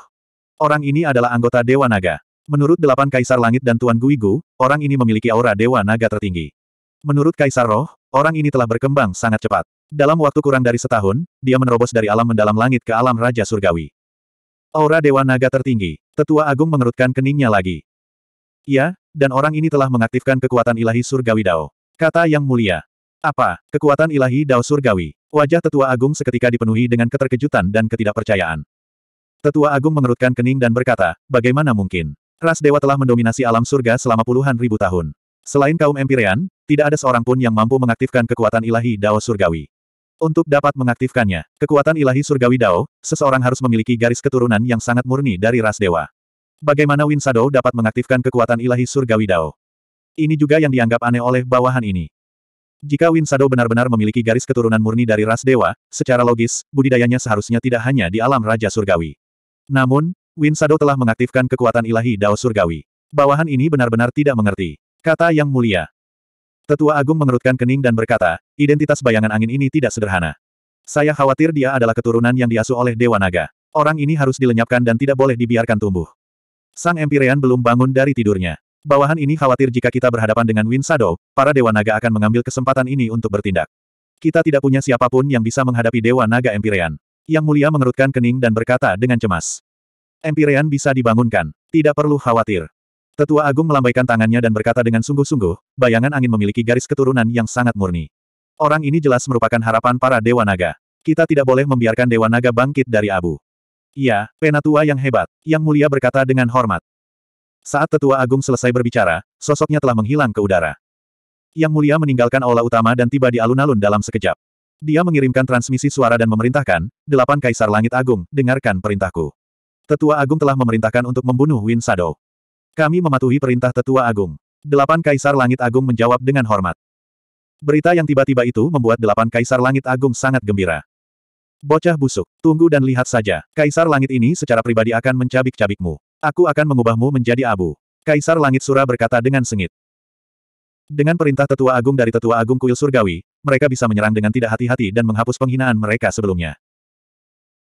Orang ini adalah anggota Dewa Naga. Menurut delapan kaisar langit dan Tuan Guigu, orang ini memiliki aura Dewa Naga tertinggi. Menurut kaisar roh, orang ini telah berkembang sangat cepat. Dalam waktu kurang dari setahun, dia menerobos dari alam mendalam langit ke alam Raja Surgawi. Aura Dewa Naga tertinggi, Tetua Agung mengerutkan keningnya lagi. Ya, dan orang ini telah mengaktifkan kekuatan ilahi Surgawi Dao. Kata yang mulia. Apa, kekuatan ilahi Dao Surgawi? Wajah Tetua Agung seketika dipenuhi dengan keterkejutan dan ketidakpercayaan. Tetua Agung mengerutkan kening dan berkata, bagaimana mungkin? Ras Dewa telah mendominasi alam surga selama puluhan ribu tahun. Selain kaum Empirean, tidak ada seorang pun yang mampu mengaktifkan kekuatan ilahi Dao Surgawi. Untuk dapat mengaktifkannya, kekuatan ilahi surgawi Dao, seseorang harus memiliki garis keturunan yang sangat murni dari ras dewa. Bagaimana Win Sado dapat mengaktifkan kekuatan ilahi surgawi Dao? Ini juga yang dianggap aneh oleh bawahan ini. Jika Win Sado benar-benar memiliki garis keturunan murni dari ras dewa, secara logis, budidayanya seharusnya tidak hanya di alam Raja Surgawi. Namun, Win Sado telah mengaktifkan kekuatan ilahi Dao Surgawi. Bawahan ini benar-benar tidak mengerti. Kata yang mulia, Tetua Agung mengerutkan kening dan berkata, identitas bayangan angin ini tidak sederhana. Saya khawatir dia adalah keturunan yang diasuh oleh Dewa Naga. Orang ini harus dilenyapkan dan tidak boleh dibiarkan tumbuh. Sang Empyrean belum bangun dari tidurnya. Bawahan ini khawatir jika kita berhadapan dengan Wind Shadow, para Dewa Naga akan mengambil kesempatan ini untuk bertindak. Kita tidak punya siapapun yang bisa menghadapi Dewa Naga Empyrean. Yang Mulia mengerutkan kening dan berkata dengan cemas. Empirean bisa dibangunkan. Tidak perlu khawatir. Tetua Agung melambaikan tangannya dan berkata dengan sungguh-sungguh, bayangan angin memiliki garis keturunan yang sangat murni. Orang ini jelas merupakan harapan para Dewa Naga. Kita tidak boleh membiarkan Dewa Naga bangkit dari abu. Iya, penatua yang hebat, yang mulia berkata dengan hormat. Saat Tetua Agung selesai berbicara, sosoknya telah menghilang ke udara. Yang mulia meninggalkan aula utama dan tiba di alun-alun dalam sekejap. Dia mengirimkan transmisi suara dan memerintahkan, delapan kaisar langit agung, dengarkan perintahku. Tetua Agung telah memerintahkan untuk membunuh Win Shadow. Kami mematuhi perintah Tetua Agung. Delapan Kaisar Langit Agung menjawab dengan hormat. Berita yang tiba-tiba itu membuat delapan Kaisar Langit Agung sangat gembira. Bocah busuk, tunggu dan lihat saja. Kaisar Langit ini secara pribadi akan mencabik-cabikmu. Aku akan mengubahmu menjadi abu. Kaisar Langit Sura berkata dengan sengit. Dengan perintah Tetua Agung dari Tetua Agung Kuil Surgawi, mereka bisa menyerang dengan tidak hati-hati dan menghapus penghinaan mereka sebelumnya.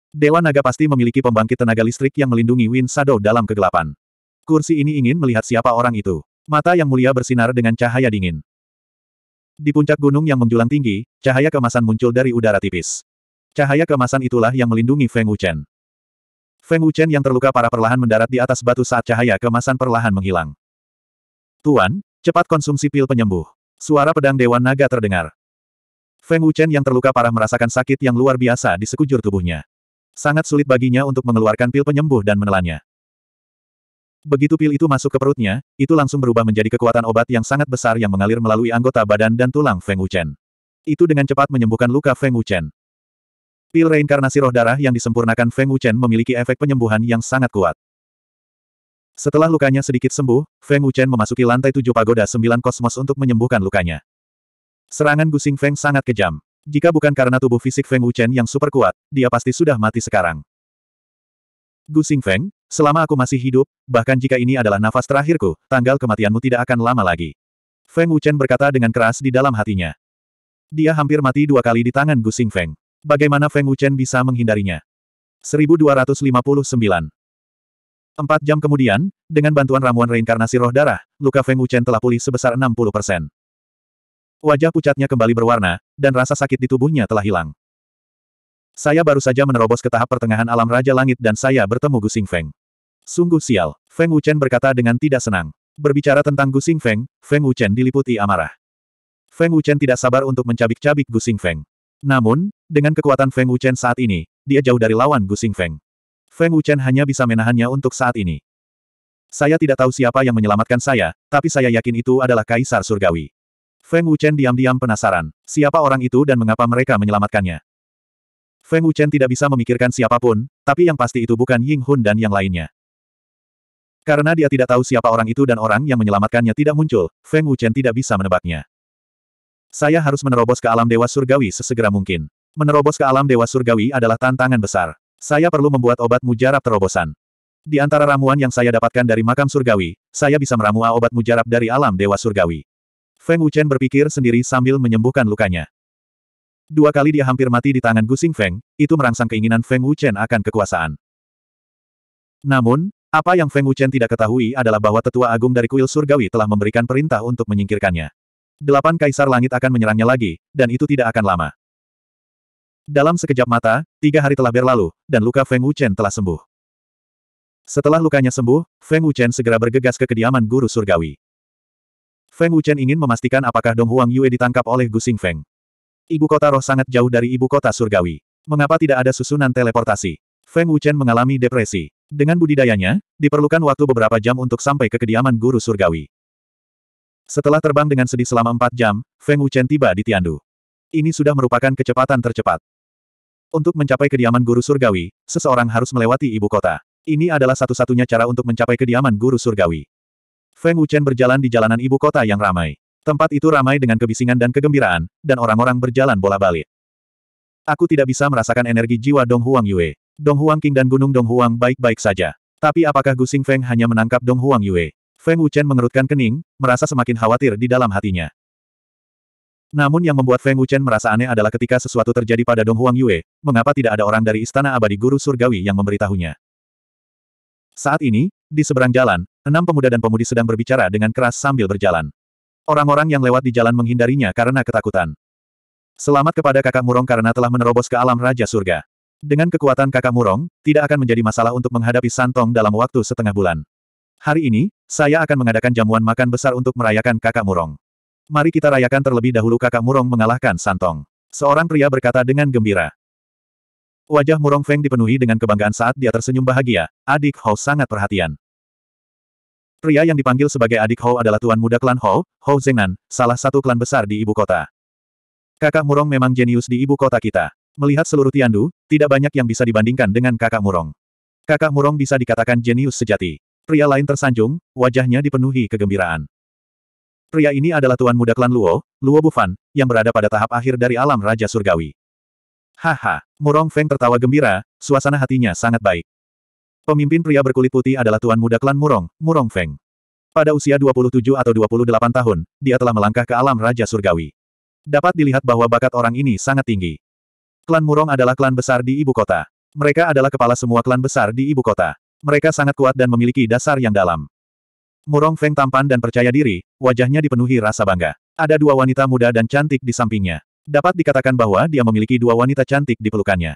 Dewa Naga pasti memiliki pembangkit tenaga listrik yang melindungi Win Shadow dalam kegelapan. Kursi ini ingin melihat siapa orang itu. Mata yang mulia bersinar dengan cahaya dingin. Di puncak gunung yang menjulang tinggi, cahaya kemasan muncul dari udara tipis. Cahaya kemasan itulah yang melindungi Feng Wuchen. Feng Wuchen yang terluka parah perlahan mendarat di atas batu saat cahaya kemasan perlahan menghilang. Tuan, cepat konsumsi pil penyembuh. Suara pedang Dewan Naga terdengar. Feng Wuchen yang terluka parah merasakan sakit yang luar biasa di sekujur tubuhnya. Sangat sulit baginya untuk mengeluarkan pil penyembuh dan menelannya. Begitu pil itu masuk ke perutnya, itu langsung berubah menjadi kekuatan obat yang sangat besar yang mengalir melalui anggota badan dan tulang Feng Wuchen. Itu dengan cepat menyembuhkan luka Feng Wuchen. Pil reinkarnasi roh darah yang disempurnakan Feng Wuchen memiliki efek penyembuhan yang sangat kuat. Setelah lukanya sedikit sembuh, Feng Wuchen memasuki lantai tujuh pagoda sembilan kosmos untuk menyembuhkan lukanya. Serangan Gusing Feng sangat kejam. Jika bukan karena tubuh fisik Feng Wuchen yang super kuat, dia pasti sudah mati sekarang. Gu Xingfeng, Selama aku masih hidup, bahkan jika ini adalah nafas terakhirku, tanggal kematianmu tidak akan lama lagi. Feng Wuchen berkata dengan keras di dalam hatinya. Dia hampir mati dua kali di tangan Gu Feng. Bagaimana Feng Wuchen bisa menghindarinya? 1259 Empat jam kemudian, dengan bantuan ramuan reinkarnasi roh darah, luka Feng Wuchen telah pulih sebesar 60 persen. Wajah pucatnya kembali berwarna, dan rasa sakit di tubuhnya telah hilang. Saya baru saja menerobos ke tahap pertengahan alam Raja Langit dan saya bertemu Gu Feng. Sungguh sial, Feng Wuchen berkata dengan tidak senang. Berbicara tentang Gusing Feng, Feng Wuchen diliputi amarah. Feng Wuchen tidak sabar untuk mencabik-cabik Gusing Feng. Namun, dengan kekuatan Feng Wuchen saat ini, dia jauh dari lawan Gusing Feng. Feng Wuchen hanya bisa menahannya untuk saat ini. Saya tidak tahu siapa yang menyelamatkan saya, tapi saya yakin itu adalah Kaisar Surgawi. Feng Wuchen diam-diam penasaran, siapa orang itu dan mengapa mereka menyelamatkannya. Feng Wuchen tidak bisa memikirkan siapapun, tapi yang pasti itu bukan Ying Hun dan yang lainnya. Karena dia tidak tahu siapa orang itu dan orang yang menyelamatkannya tidak muncul, Feng Wuchen tidak bisa menebaknya. Saya harus menerobos ke alam dewa surgawi sesegera mungkin. Menerobos ke alam dewa surgawi adalah tantangan besar. Saya perlu membuat obat mujarab terobosan. Di antara ramuan yang saya dapatkan dari makam surgawi, saya bisa meramu obat mujarab dari alam dewa surgawi. Feng Wuchen berpikir sendiri sambil menyembuhkan lukanya. Dua kali dia hampir mati di tangan Gu Gusing Feng, itu merangsang keinginan Feng Wuchen akan kekuasaan. Namun, apa yang Feng Wuchen tidak ketahui adalah bahwa tetua agung dari kuil surgawi telah memberikan perintah untuk menyingkirkannya. Delapan kaisar langit akan menyerangnya lagi, dan itu tidak akan lama. Dalam sekejap mata, tiga hari telah berlalu, dan luka Feng Wuchen telah sembuh. Setelah lukanya sembuh, Feng Wuchen segera bergegas ke kediaman guru surgawi. Feng Wuchen ingin memastikan apakah Dong Huang Yue ditangkap oleh Gu Xing Feng. Ibu kota roh sangat jauh dari ibu kota surgawi. Mengapa tidak ada susunan teleportasi? Feng Wuchen mengalami depresi. Dengan budidayanya, diperlukan waktu beberapa jam untuk sampai ke kediaman guru surgawi. Setelah terbang dengan sedih selama empat jam, Feng Wuchen tiba di Tiandu. Ini sudah merupakan kecepatan tercepat. Untuk mencapai kediaman guru surgawi, seseorang harus melewati ibu kota. Ini adalah satu-satunya cara untuk mencapai kediaman guru surgawi. Feng Wuchen berjalan di jalanan ibu kota yang ramai. Tempat itu ramai dengan kebisingan dan kegembiraan, dan orang-orang berjalan bola balik. Aku tidak bisa merasakan energi jiwa Dong Huang Yue. Dong Huang King dan Gunung Dong Huang baik-baik saja. Tapi apakah Gu Xing Feng hanya menangkap Dong Huang Yue? Feng Wuchen mengerutkan kening, merasa semakin khawatir di dalam hatinya. Namun yang membuat Feng Wuchen merasa aneh adalah ketika sesuatu terjadi pada Dong Huang Yue, mengapa tidak ada orang dari Istana Abadi Guru Surgawi yang memberitahunya. Saat ini, di seberang jalan, enam pemuda dan pemudi sedang berbicara dengan keras sambil berjalan. Orang-orang yang lewat di jalan menghindarinya karena ketakutan. Selamat kepada kakak Murong karena telah menerobos ke alam Raja Surga. Dengan kekuatan kakak Murong, tidak akan menjadi masalah untuk menghadapi Santong dalam waktu setengah bulan. Hari ini, saya akan mengadakan jamuan makan besar untuk merayakan kakak Murong. Mari kita rayakan terlebih dahulu kakak Murong mengalahkan Santong. Seorang pria berkata dengan gembira. Wajah Murong Feng dipenuhi dengan kebanggaan saat dia tersenyum bahagia, adik Hou sangat perhatian. Pria yang dipanggil sebagai adik Hou adalah tuan muda klan Hou, Hou Zengnan, salah satu klan besar di ibu kota. Kakak Murong memang jenius di ibu kota kita. Melihat seluruh Tiandu, tidak banyak yang bisa dibandingkan dengan kakak Murong. Kakak Murong bisa dikatakan jenius sejati. Pria lain tersanjung, wajahnya dipenuhi kegembiraan. Pria ini adalah tuan muda klan Luo, Luo Bufan, yang berada pada tahap akhir dari alam Raja Surgawi. Haha, Murong Feng tertawa gembira, suasana hatinya sangat baik. Pemimpin pria berkulit putih adalah tuan muda klan Murong, Murong Feng. Pada usia 27 atau 28 tahun, dia telah melangkah ke alam Raja Surgawi. Dapat dilihat bahwa bakat orang ini sangat tinggi. Klan Murong adalah klan besar di ibu kota. Mereka adalah kepala semua klan besar di ibu kota. Mereka sangat kuat dan memiliki dasar yang dalam. Murong Feng tampan dan percaya diri, wajahnya dipenuhi rasa bangga. Ada dua wanita muda dan cantik di sampingnya. Dapat dikatakan bahwa dia memiliki dua wanita cantik di pelukannya.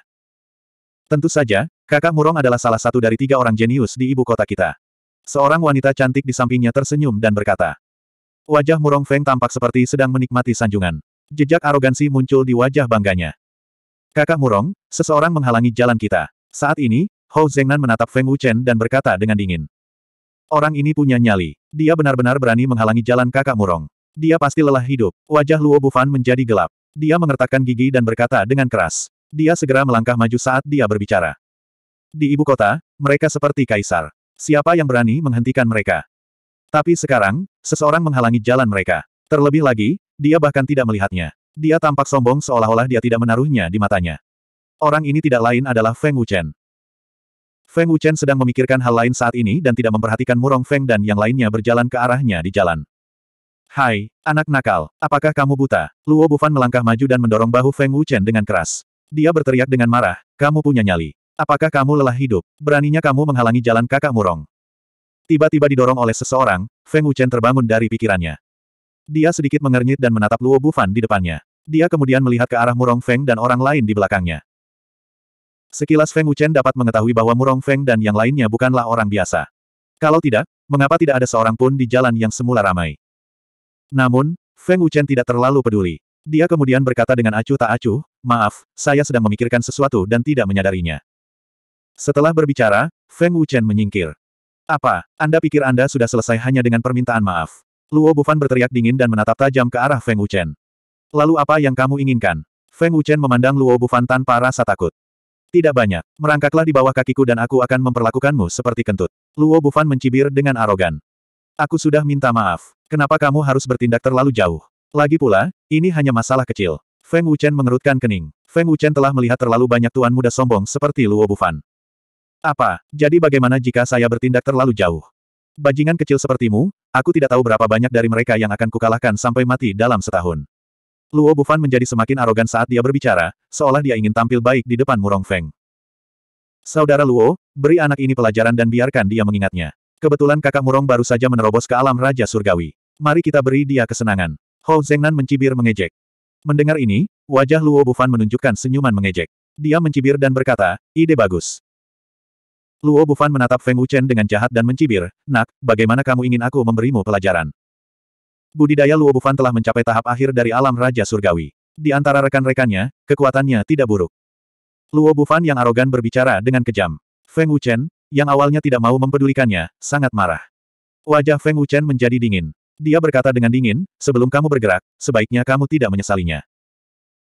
Tentu saja, kakak Murong adalah salah satu dari tiga orang jenius di ibu kota kita. Seorang wanita cantik di sampingnya tersenyum dan berkata. Wajah Murong Feng tampak seperti sedang menikmati sanjungan. Jejak arogansi muncul di wajah bangganya. Kakak Murong, seseorang menghalangi jalan kita. Saat ini, Hou Zengnan menatap Feng Wuchen dan berkata dengan dingin. Orang ini punya nyali. Dia benar-benar berani menghalangi jalan kakak Murong. Dia pasti lelah hidup. Wajah Luo Bufan menjadi gelap. Dia mengertakkan gigi dan berkata dengan keras. Dia segera melangkah maju saat dia berbicara. Di ibu kota, mereka seperti kaisar. Siapa yang berani menghentikan mereka? Tapi sekarang, seseorang menghalangi jalan mereka. Terlebih lagi, dia bahkan tidak melihatnya. Dia tampak sombong seolah-olah dia tidak menaruhnya di matanya. Orang ini tidak lain adalah Feng Wuchen. Feng Wuchen sedang memikirkan hal lain saat ini dan tidak memperhatikan Murong Feng dan yang lainnya berjalan ke arahnya di jalan. Hai, anak nakal, apakah kamu buta? Luo Bufan melangkah maju dan mendorong bahu Feng Wuchen dengan keras. Dia berteriak dengan marah, kamu punya nyali. Apakah kamu lelah hidup? Beraninya kamu menghalangi jalan kakak Murong. Tiba-tiba didorong oleh seseorang, Feng Wuchen terbangun dari pikirannya. Dia sedikit mengernyit dan menatap Luo Bufan di depannya. Dia kemudian melihat ke arah Murong Feng dan orang lain di belakangnya. Sekilas Feng Wuchen dapat mengetahui bahwa Murong Feng dan yang lainnya bukanlah orang biasa. Kalau tidak, mengapa tidak ada seorang pun di jalan yang semula ramai? Namun, Feng Wuchen tidak terlalu peduli. Dia kemudian berkata dengan acuh tak acuh, maaf, saya sedang memikirkan sesuatu dan tidak menyadarinya. Setelah berbicara, Feng Wuchen menyingkir. Apa, Anda pikir Anda sudah selesai hanya dengan permintaan maaf? Luo Bufan berteriak dingin dan menatap tajam ke arah Feng Wuchen. Lalu apa yang kamu inginkan? Feng Wuchen memandang Luo Bufan tanpa rasa takut. Tidak banyak. Merangkaklah di bawah kakiku dan aku akan memperlakukanmu seperti kentut. Luo Bufan mencibir dengan arogan. Aku sudah minta maaf. Kenapa kamu harus bertindak terlalu jauh? Lagi pula, ini hanya masalah kecil. Feng Wuchen mengerutkan kening. Feng Wuchen telah melihat terlalu banyak tuan muda sombong seperti Luo Bufan. Apa? Jadi bagaimana jika saya bertindak terlalu jauh? Bajingan kecil sepertimu, aku tidak tahu berapa banyak dari mereka yang akan kukalahkan sampai mati dalam setahun. Luo Bufan menjadi semakin arogan saat dia berbicara, seolah dia ingin tampil baik di depan Murong Feng. Saudara Luo, beri anak ini pelajaran dan biarkan dia mengingatnya. Kebetulan kakak Murong baru saja menerobos ke alam Raja Surgawi. Mari kita beri dia kesenangan. Hou Zhengnan mencibir mengejek. Mendengar ini, wajah Luo Bufan menunjukkan senyuman mengejek. Dia mencibir dan berkata, ide bagus. Luo Bufan menatap Feng Wuchen dengan jahat dan mencibir, Nak, bagaimana kamu ingin aku memberimu pelajaran? Budidaya Luo Bufan telah mencapai tahap akhir dari alam Raja Surgawi. Di antara rekan-rekannya, kekuatannya tidak buruk. Luo Bufan yang arogan berbicara dengan kejam. Feng Wuchen, yang awalnya tidak mau mempedulikannya, sangat marah. Wajah Feng Wuchen menjadi dingin. Dia berkata dengan dingin, sebelum kamu bergerak, sebaiknya kamu tidak menyesalinya.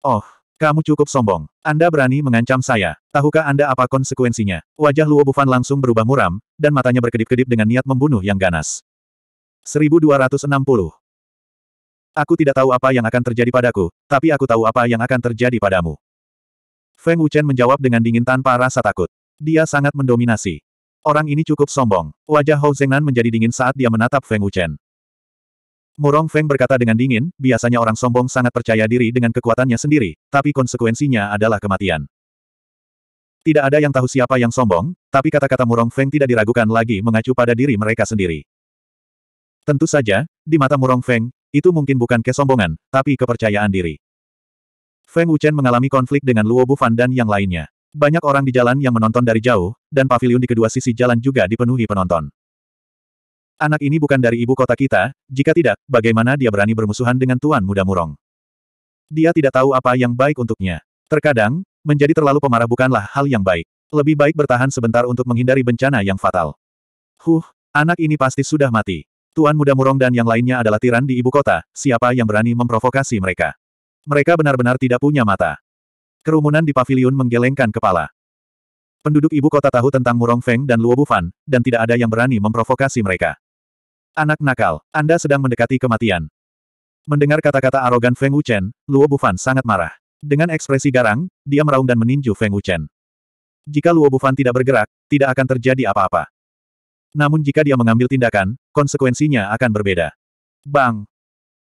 Oh, kamu cukup sombong. Anda berani mengancam saya. Tahukah Anda apa konsekuensinya? Wajah Luo Bufan langsung berubah muram, dan matanya berkedip-kedip dengan niat membunuh yang ganas. 1260. Aku tidak tahu apa yang akan terjadi padaku, tapi aku tahu apa yang akan terjadi padamu. Feng Wuchen menjawab dengan dingin tanpa rasa takut. Dia sangat mendominasi. Orang ini cukup sombong. Wajah Hou Zhengnan menjadi dingin saat dia menatap Feng Wuchen. Murong Feng berkata dengan dingin, biasanya orang sombong sangat percaya diri dengan kekuatannya sendiri, tapi konsekuensinya adalah kematian. Tidak ada yang tahu siapa yang sombong, tapi kata-kata Murong Feng tidak diragukan lagi mengacu pada diri mereka sendiri. Tentu saja, di mata Murong Feng, itu mungkin bukan kesombongan, tapi kepercayaan diri. Feng Wuchen mengalami konflik dengan Luo Bufan dan yang lainnya. Banyak orang di jalan yang menonton dari jauh, dan paviliun di kedua sisi jalan juga dipenuhi penonton. Anak ini bukan dari ibu kota kita, jika tidak, bagaimana dia berani bermusuhan dengan Tuan Muda Murong? Dia tidak tahu apa yang baik untuknya. Terkadang, menjadi terlalu pemarah bukanlah hal yang baik. Lebih baik bertahan sebentar untuk menghindari bencana yang fatal. Huh, anak ini pasti sudah mati. Tuan Muda Murong dan yang lainnya adalah tiran di ibu kota, siapa yang berani memprovokasi mereka? Mereka benar-benar tidak punya mata. Kerumunan di pavilion menggelengkan kepala. Penduduk ibu kota tahu tentang Murong Feng dan Luo Bufan, dan tidak ada yang berani memprovokasi mereka. Anak nakal, Anda sedang mendekati kematian. Mendengar kata-kata arogan Feng Wuchen, Luo Bufan sangat marah. Dengan ekspresi garang, dia meraung dan meninju Feng Wuchen. Jika Luo Bufan tidak bergerak, tidak akan terjadi apa-apa. Namun jika dia mengambil tindakan, konsekuensinya akan berbeda. Bang!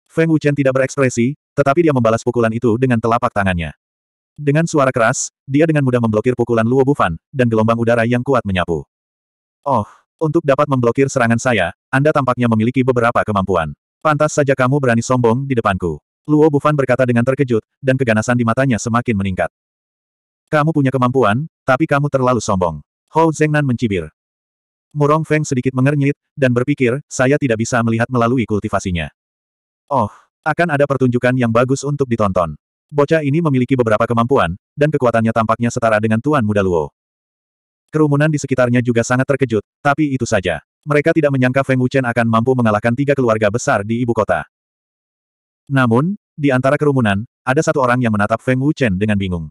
Feng Wuchen tidak berekspresi, tetapi dia membalas pukulan itu dengan telapak tangannya. Dengan suara keras, dia dengan mudah memblokir pukulan Luo Bufan, dan gelombang udara yang kuat menyapu. Oh, untuk dapat memblokir serangan saya, anda tampaknya memiliki beberapa kemampuan. Pantas saja kamu berani sombong di depanku. Luo Bufan berkata dengan terkejut, dan keganasan di matanya semakin meningkat. Kamu punya kemampuan, tapi kamu terlalu sombong. Hou Zengnan mencibir. Murong Feng sedikit mengernyit, dan berpikir, saya tidak bisa melihat melalui kultivasinya. Oh, akan ada pertunjukan yang bagus untuk ditonton. Bocah ini memiliki beberapa kemampuan, dan kekuatannya tampaknya setara dengan Tuan Muda Luo. Kerumunan di sekitarnya juga sangat terkejut, tapi itu saja. Mereka tidak menyangka Feng Wuchen akan mampu mengalahkan tiga keluarga besar di ibu kota. Namun, di antara kerumunan, ada satu orang yang menatap Feng Wuchen dengan bingung.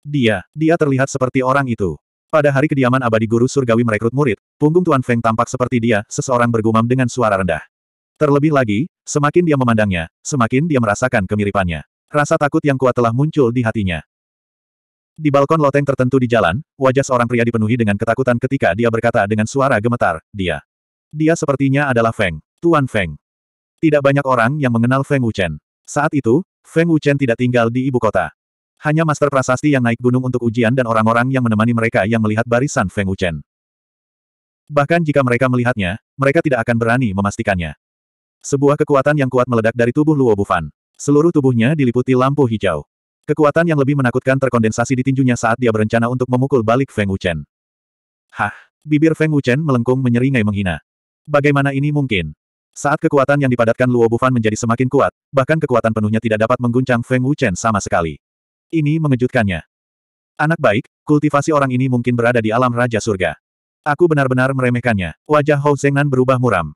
Dia, dia terlihat seperti orang itu. Pada hari kediaman abadi guru surgawi merekrut murid, punggung Tuan Feng tampak seperti dia, seseorang bergumam dengan suara rendah. Terlebih lagi, semakin dia memandangnya, semakin dia merasakan kemiripannya. Rasa takut yang kuat telah muncul di hatinya. Di balkon loteng tertentu di jalan, wajah seorang pria dipenuhi dengan ketakutan ketika dia berkata dengan suara gemetar, dia. Dia sepertinya adalah Feng, Tuan Feng. Tidak banyak orang yang mengenal Feng Wuchen. Saat itu, Feng Wuchen tidak tinggal di ibu kota. Hanya master prasasti yang naik gunung untuk ujian dan orang-orang yang menemani mereka yang melihat barisan Feng Wuchen. Bahkan jika mereka melihatnya, mereka tidak akan berani memastikannya. Sebuah kekuatan yang kuat meledak dari tubuh Luo Bufan. Seluruh tubuhnya diliputi lampu hijau. Kekuatan yang lebih menakutkan terkondensasi di tinjunya saat dia berencana untuk memukul balik Feng Wuchen. Hah! Bibir Feng Wuchen melengkung menyeringai menghina. Bagaimana ini mungkin? Saat kekuatan yang dipadatkan Luo Bufan menjadi semakin kuat, bahkan kekuatan penuhnya tidak dapat mengguncang Feng Wuchen sama sekali. Ini mengejutkannya. Anak baik, kultivasi orang ini mungkin berada di alam Raja Surga. Aku benar-benar meremehkannya. Wajah Hou Zhengnan berubah muram.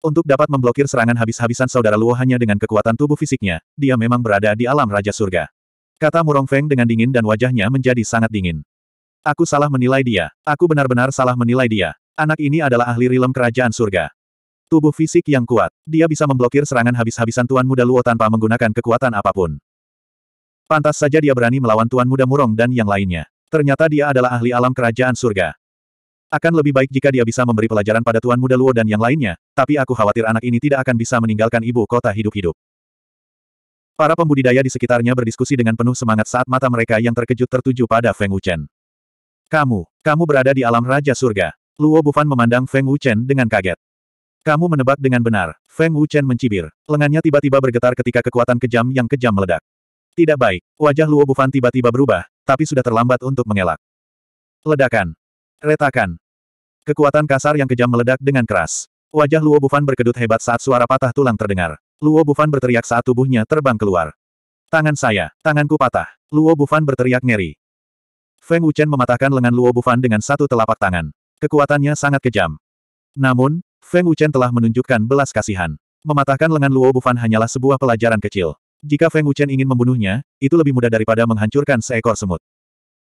Untuk dapat memblokir serangan habis-habisan saudara Luo hanya dengan kekuatan tubuh fisiknya, dia memang berada di alam Raja Surga. Kata Murong Feng dengan dingin dan wajahnya menjadi sangat dingin. Aku salah menilai dia. Aku benar-benar salah menilai dia. Anak ini adalah ahli rilem kerajaan surga. Tubuh fisik yang kuat. Dia bisa memblokir serangan habis-habisan Tuan Muda Luo tanpa menggunakan kekuatan apapun. Pantas saja dia berani melawan Tuan Muda Murong dan yang lainnya. Ternyata dia adalah ahli alam kerajaan surga. Akan lebih baik jika dia bisa memberi pelajaran pada Tuan Muda Luo dan yang lainnya, tapi aku khawatir anak ini tidak akan bisa meninggalkan ibu kota hidup-hidup. Para pembudidaya di sekitarnya berdiskusi dengan penuh semangat saat mata mereka yang terkejut tertuju pada Feng Wuchen. Kamu, kamu berada di alam Raja Surga. Luo Bufan memandang Feng Wuchen dengan kaget. Kamu menebak dengan benar. Feng Wuchen mencibir. Lengannya tiba-tiba bergetar ketika kekuatan kejam yang kejam meledak. Tidak baik. Wajah Luo Bufan tiba-tiba berubah, tapi sudah terlambat untuk mengelak. Ledakan. Retakan. Kekuatan kasar yang kejam meledak dengan keras. Wajah Luo Bufan berkedut hebat saat suara patah tulang terdengar. Luo Bufan berteriak saat tubuhnya terbang keluar. Tangan saya, tanganku patah. Luo Bufan berteriak ngeri. Feng Wuchen mematahkan lengan Luo Bufan dengan satu telapak tangan. Kekuatannya sangat kejam. Namun, Feng Wuchen telah menunjukkan belas kasihan. Mematahkan lengan Luo Bufan hanyalah sebuah pelajaran kecil. Jika Feng Wuchen ingin membunuhnya, itu lebih mudah daripada menghancurkan seekor semut.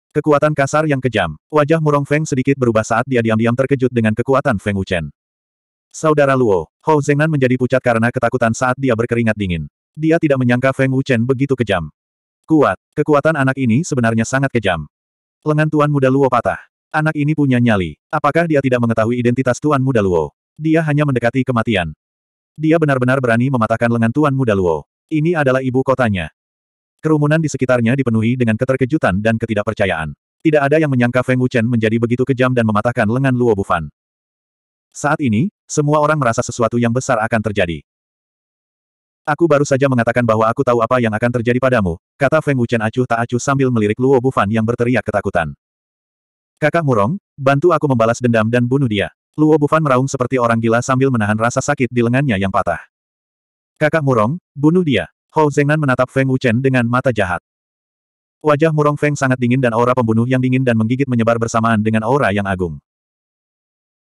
Kekuatan kasar yang kejam. Wajah Murong Feng sedikit berubah saat dia diam-diam terkejut dengan kekuatan Feng Wuchen. Saudara Luo, Hou Zengnan menjadi pucat karena ketakutan saat dia berkeringat dingin. Dia tidak menyangka Feng Wuchen begitu kejam. Kuat, kekuatan anak ini sebenarnya sangat kejam. Lengan Tuan Muda Luo patah. Anak ini punya nyali. Apakah dia tidak mengetahui identitas Tuan Muda Luo? Dia hanya mendekati kematian. Dia benar-benar berani mematahkan lengan Tuan Muda Luo. Ini adalah ibu kotanya. Kerumunan di sekitarnya dipenuhi dengan keterkejutan dan ketidakpercayaan. Tidak ada yang menyangka Feng Wuchen menjadi begitu kejam dan mematahkan lengan Luo Bufan. Saat ini, semua orang merasa sesuatu yang besar akan terjadi. Aku baru saja mengatakan bahwa aku tahu apa yang akan terjadi padamu, kata Feng Wuchen acuh tak acuh sambil melirik Luo Bufan yang berteriak ketakutan. Kakak Murong, bantu aku membalas dendam dan bunuh dia. Luo Bufan meraung seperti orang gila sambil menahan rasa sakit di lengannya yang patah. Kakak Murong, bunuh dia. Hou Zengnan menatap Feng Wuchen dengan mata jahat. Wajah Murong Feng sangat dingin dan aura pembunuh yang dingin dan menggigit menyebar bersamaan dengan aura yang agung.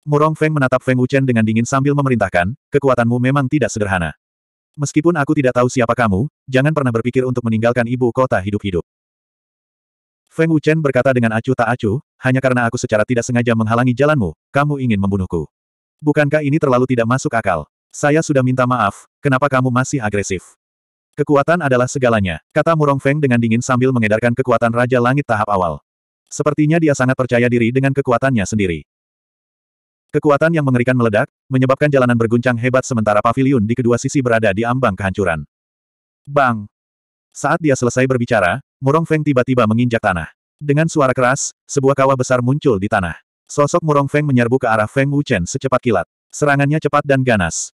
Murong Feng menatap Feng Wuchen dengan dingin sambil memerintahkan, kekuatanmu memang tidak sederhana. Meskipun aku tidak tahu siapa kamu, jangan pernah berpikir untuk meninggalkan ibu kota hidup-hidup. Feng Wuchen berkata dengan acuh tak acuh, hanya karena aku secara tidak sengaja menghalangi jalanmu, kamu ingin membunuhku. Bukankah ini terlalu tidak masuk akal? Saya sudah minta maaf, kenapa kamu masih agresif? Kekuatan adalah segalanya, kata Murong Feng dengan dingin sambil mengedarkan kekuatan Raja Langit tahap awal. Sepertinya dia sangat percaya diri dengan kekuatannya sendiri. Kekuatan yang mengerikan meledak, menyebabkan jalanan berguncang hebat sementara pavilion di kedua sisi berada di ambang kehancuran. Bang! Saat dia selesai berbicara, Murong Feng tiba-tiba menginjak tanah. Dengan suara keras, sebuah kawah besar muncul di tanah. Sosok Murong Feng menyerbu ke arah Feng Wuchen secepat kilat. Serangannya cepat dan ganas.